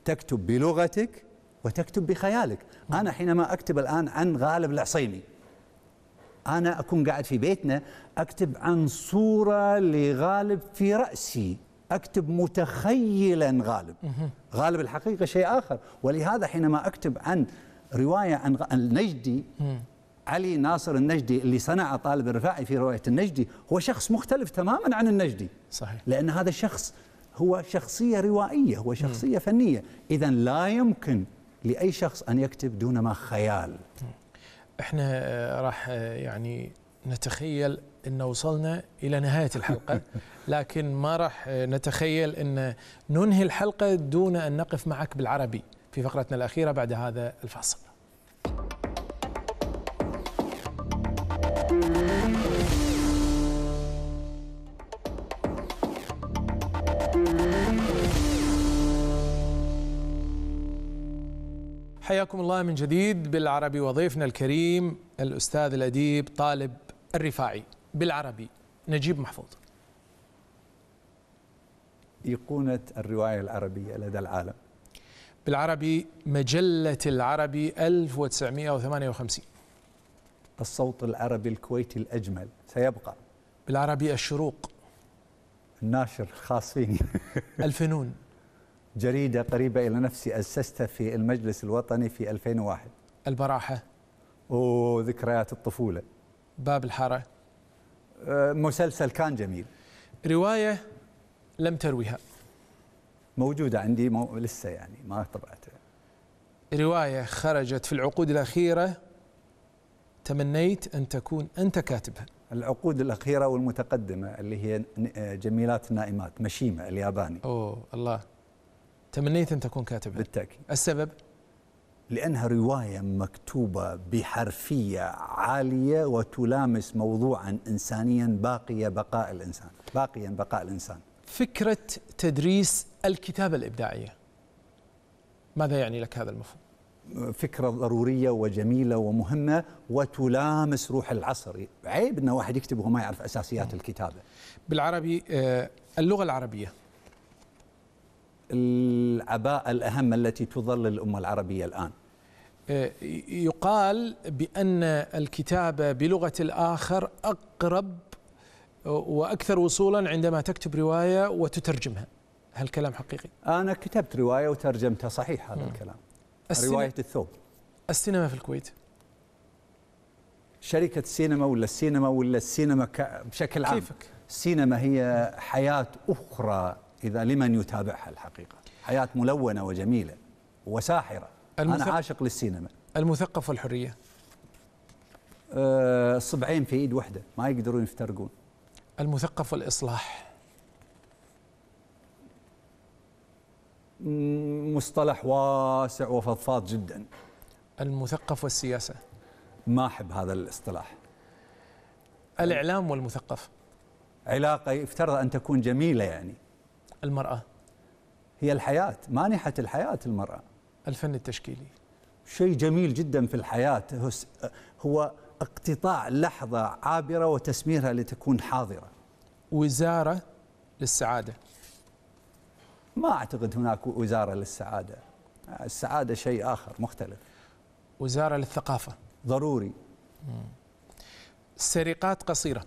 تكتب بلغتك وتكتب بخيالك أنا حينما أكتب الآن عن غالب العصيمي أنا أكون قاعد في بيتنا أكتب عن صورة لغالب في رأسي أكتب متخيلا غالب غالب الحقيقة شيء آخر ولهذا حينما أكتب عن رواية عن النجدي علي ناصر النجدي اللي صنع طالب الرفاعي في رواية النجدي هو شخص مختلف تماما عن النجدي صحيح لأن هذا الشخص هو شخصية روائية هو شخصية م. فنية إذا لا يمكن لأي شخص أن يكتب دون ما خيال احنا آه، راح آه، يعني نتخيل أن وصلنا إلى نهاية الحلقة لكن ما راح آه، نتخيل أن ننهي الحلقة دون أن نقف معك بالعربي في فقرتنا الأخيرة بعد هذا الفاصل حياكم الله من جديد بالعربي وضيفنا الكريم الأستاذ الأديب طالب الرفاعي بالعربي نجيب محفوظ أيقونة الرواية العربية لدى العالم بالعربي مجلة العربي 1958 الصوت العربي الكويتي الأجمل سيبقى بالعربي الشروق الناشر الخاص فيني الفنون جريدة قريبة إلى نفسي أسستها في المجلس الوطني في 2001 البراحة وذكريات الطفولة باب الحارة أه، مسلسل كان جميل رواية لم ترويها موجودة عندي مو... لسه يعني ما طبعتها رواية خرجت في العقود الأخيرة تمنيت أن تكون أنت كاتبها العقود الأخيرة والمتقدمة اللي هي آه، جميلات النائمات مشيمة الياباني أوه الله تمنيت أن تكون كاتبها بالتأكيد السبب؟ لأنها رواية مكتوبة بحرفية عالية وتلامس موضوعا إنسانيا باقيا بقاء الإنسان باقيا بقاء الإنسان فكرة تدريس الكتابة الإبداعية ماذا يعني لك هذا المفهوم؟ فكرة ضرورية وجميلة ومهمة وتلامس روح العصر عيب أن واحد يكتب وهو ما يعرف أساسيات الكتابة بالعربي آه، اللغة العربية العباءة الأهم التي تظل الأمة العربية الآن آه، يقال بأن الكتابة بلغة الآخر أقرب آه، وأكثر وصولا عندما تكتب رواية وتترجمها هل الكلام حقيقي؟ أنا كتبت رواية وترجمتها صحيح هذا الكلام السينما رواية الثوب السينما في الكويت شركة سينما ولا السينما ولا السينما بشكل عام كيفك السينما هي حياة أخرى إذا لمن يتابعها الحقيقة حياة ملونة وجميلة وساحرة المثق... أنا عاشق للسينما المثقف والحرية الصبعين أه، في إيد واحدة ما يقدرون يفترقون المثقف والإصلاح مصطلح واسع وفضفاض جدا المثقف والسياسة ما أحب هذا الاصطلاح الإعلام والمثقف علاقة يفترض أن تكون جميلة يعني المرأة هي الحياة مانحة الحياة المرأة الفن التشكيلي شيء جميل جدا في الحياة هو اقتطاع لحظة عابرة وتسميرها لتكون حاضرة وزارة للسعادة ما أعتقد هناك وزارة للسعادة السعادة شيء آخر مختلف وزارة للثقافة ضروري سرقات قصيرة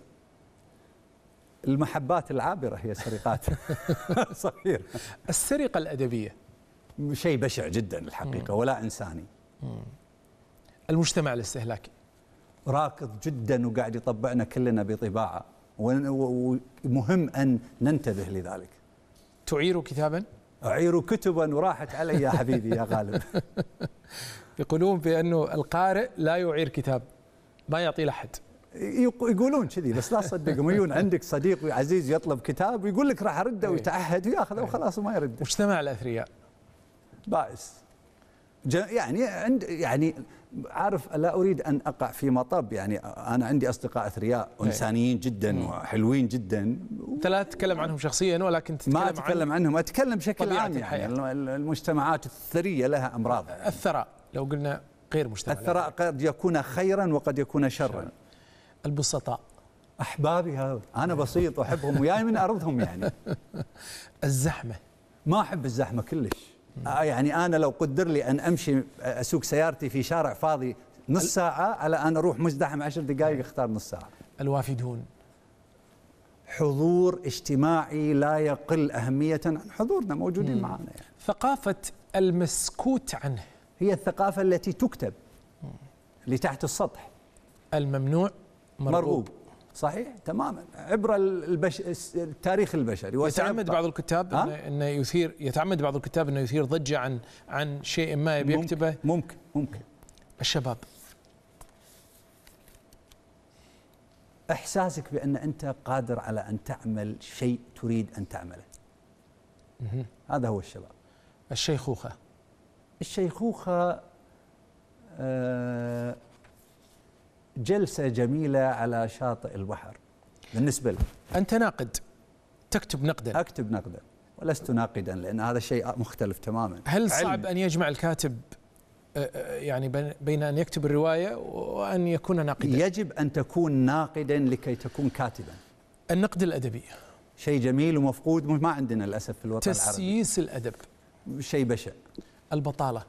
المحبات العابرة هي سرقات صغيرة السرقة الأدبية شيء بشع جدا الحقيقة ولا إنساني المجتمع الاستهلاكي راكض جدا وقاعد يطبعنا كلنا بطباعة ومهم أن ننتبه لذلك تعير كتابا؟ أعير كتبا وراحت علي يا حبيبي يا غالب يقولون بأنه القارئ لا يعير كتاب ما يعطي لأحد يقولون كذي بس لا تصدقهم يجون عندك صديق عزيز يطلب كتاب ويقول لك راح ارده إيه. ويتعهد وياخذه إيه. وخلاص وما يرده. وش الاثرياء؟ بائس يعني عند يعني عارف لا اريد ان اقع في مطب يعني انا عندي اصدقاء اثرياء إيه. انسانيين جدا وحلوين جدا انت لا تتكلم عنهم شخصيا ولكن تتكلم ما اتكلم عن عنهم اتكلم بشكل عام يعني المجتمعات الثريه لها امراض الثراء لو قلنا غير مجتمع الثراء قد يكون خيرا وقد يكون شرا البسطاء احبابي هذول انا بسيط واحبهم وياي من ارضهم يعني الزحمه ما احب الزحمه كلش آه، يعني انا لو قدر لي ان امشي آه، اسوق سيارتي في شارع فاضي نص ساعه على ان اروح مزدحم عشر دقائق اختار نعم. نص ساعه الوافدون حضور اجتماعي لا يقل اهميه عن حضورنا موجودين مم. معنا يعني. ثقافه المسكوت عنه هي الثقافه التي تكتب اللي تحت السطح الممنوع مرغوب, مرغوب. صحيح تماما عبر البش... التاريخ البشري يتعمد بعض الكتاب انه يثير يتعمد بعض الكتاب انه يثير ضجه عن عن شيء ما يبي يكتبه ممكن ممكن الشباب احساسك بان انت قادر على ان تعمل شيء تريد ان تعمله مه. هذا هو الشباب الشيخوخه الشيخوخه آه جلسة جميلة على شاطئ البحر بالنسبة لي أنت ناقد تكتب نقدا أكتب نقدا ولست ناقدا لأن هذا شيء مختلف تماما هل صعب علمي. أن يجمع الكاتب آه، آه، يعني بين أن يكتب الرواية وأن يكون ناقدا يجب أن تكون ناقدا لكي تكون كاتبا النقد الأدبي شيء جميل ومفقود ما عندنا للأسف في الوطن العربي تسييس الأدب شيء بشع البطالة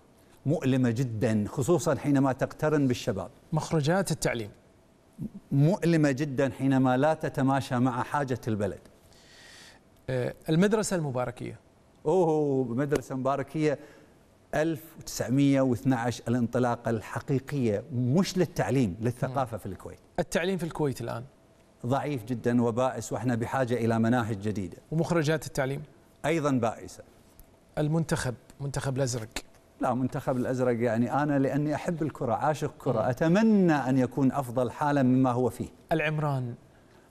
مؤلمة جدا خصوصا حينما تقترن بالشباب مخرجات التعليم مؤلمة جدا حينما لا تتماشى مع حاجة البلد آه، المدرسة المباركية أوه مدرسة مباركية 1912 الانطلاقة الحقيقية مش للتعليم للثقافة في الكويت التعليم في الكويت الآن ضعيف جدا وبائس وإحنا بحاجة إلى مناهج جديدة ومخرجات التعليم أيضا بائسة المنتخب منتخب الأزرق لا منتخب الأزرق يعني أنا لأني أحب الكرة عاشق كرة أتمنى أن يكون أفضل حالا مما هو فيه العمران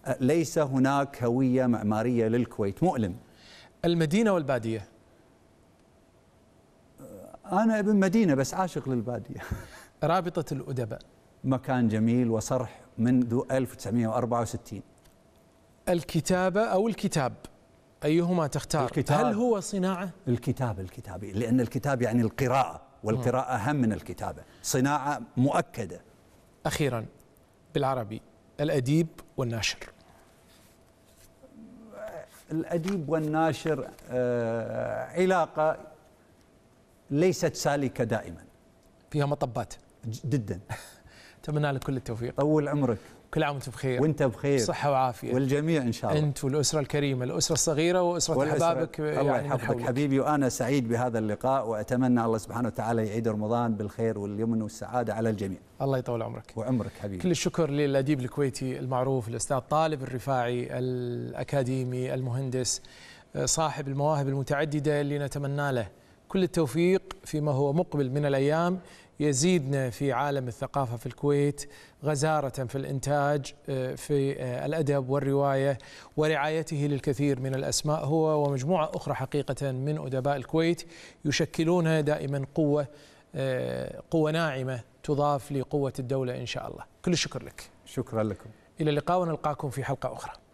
أه، ليس هناك هوية معمارية للكويت مؤلم المدينة والبادية أه، أنا ابن مدينة بس عاشق للبادية رابطة الأدباء مكان جميل وصرح منذ 1964 الكتابة أو الكتاب أيهما تختار الكتاب هل هو صناعة؟ الكتاب الكتابي لأن الكتاب يعني القراءة والقراءة أهم من الكتابة صناعة مؤكدة أخيرا بالعربي الأديب والناشر الأديب والناشر آه، علاقة ليست سالكة دائما فيها مطبات جدا أتمنى لك كل التوفيق طول عمرك كل عام وانتم بخير وانت بخير صحه وعافيه والجميع ان شاء الله انت والاسره الكريمه الاسره الصغيره واسره احبابك يعني الله يعني يحفظك حبيبي وانا سعيد بهذا اللقاء واتمنى الله سبحانه وتعالى يعيد رمضان بالخير واليمن والسعاده على الجميع الله يطول عمرك وعمرك حبيبي كل الشكر للاديب الكويتي المعروف الاستاذ طالب الرفاعي الاكاديمي المهندس صاحب المواهب المتعدده اللي نتمنى له كل التوفيق فيما هو مقبل من الايام يزيدنا في عالم الثقافة في الكويت غزارة في الإنتاج آه، في آه، الأدب والرواية ورعايته للكثير من الأسماء هو ومجموعة أخرى حقيقة من أدباء الكويت يشكلون دائما قوة آه، قوة ناعمة تضاف لقوة الدولة إن شاء الله كل الشكر لك شكرا لكم إلى اللقاء ونلقاكم في حلقة أخرى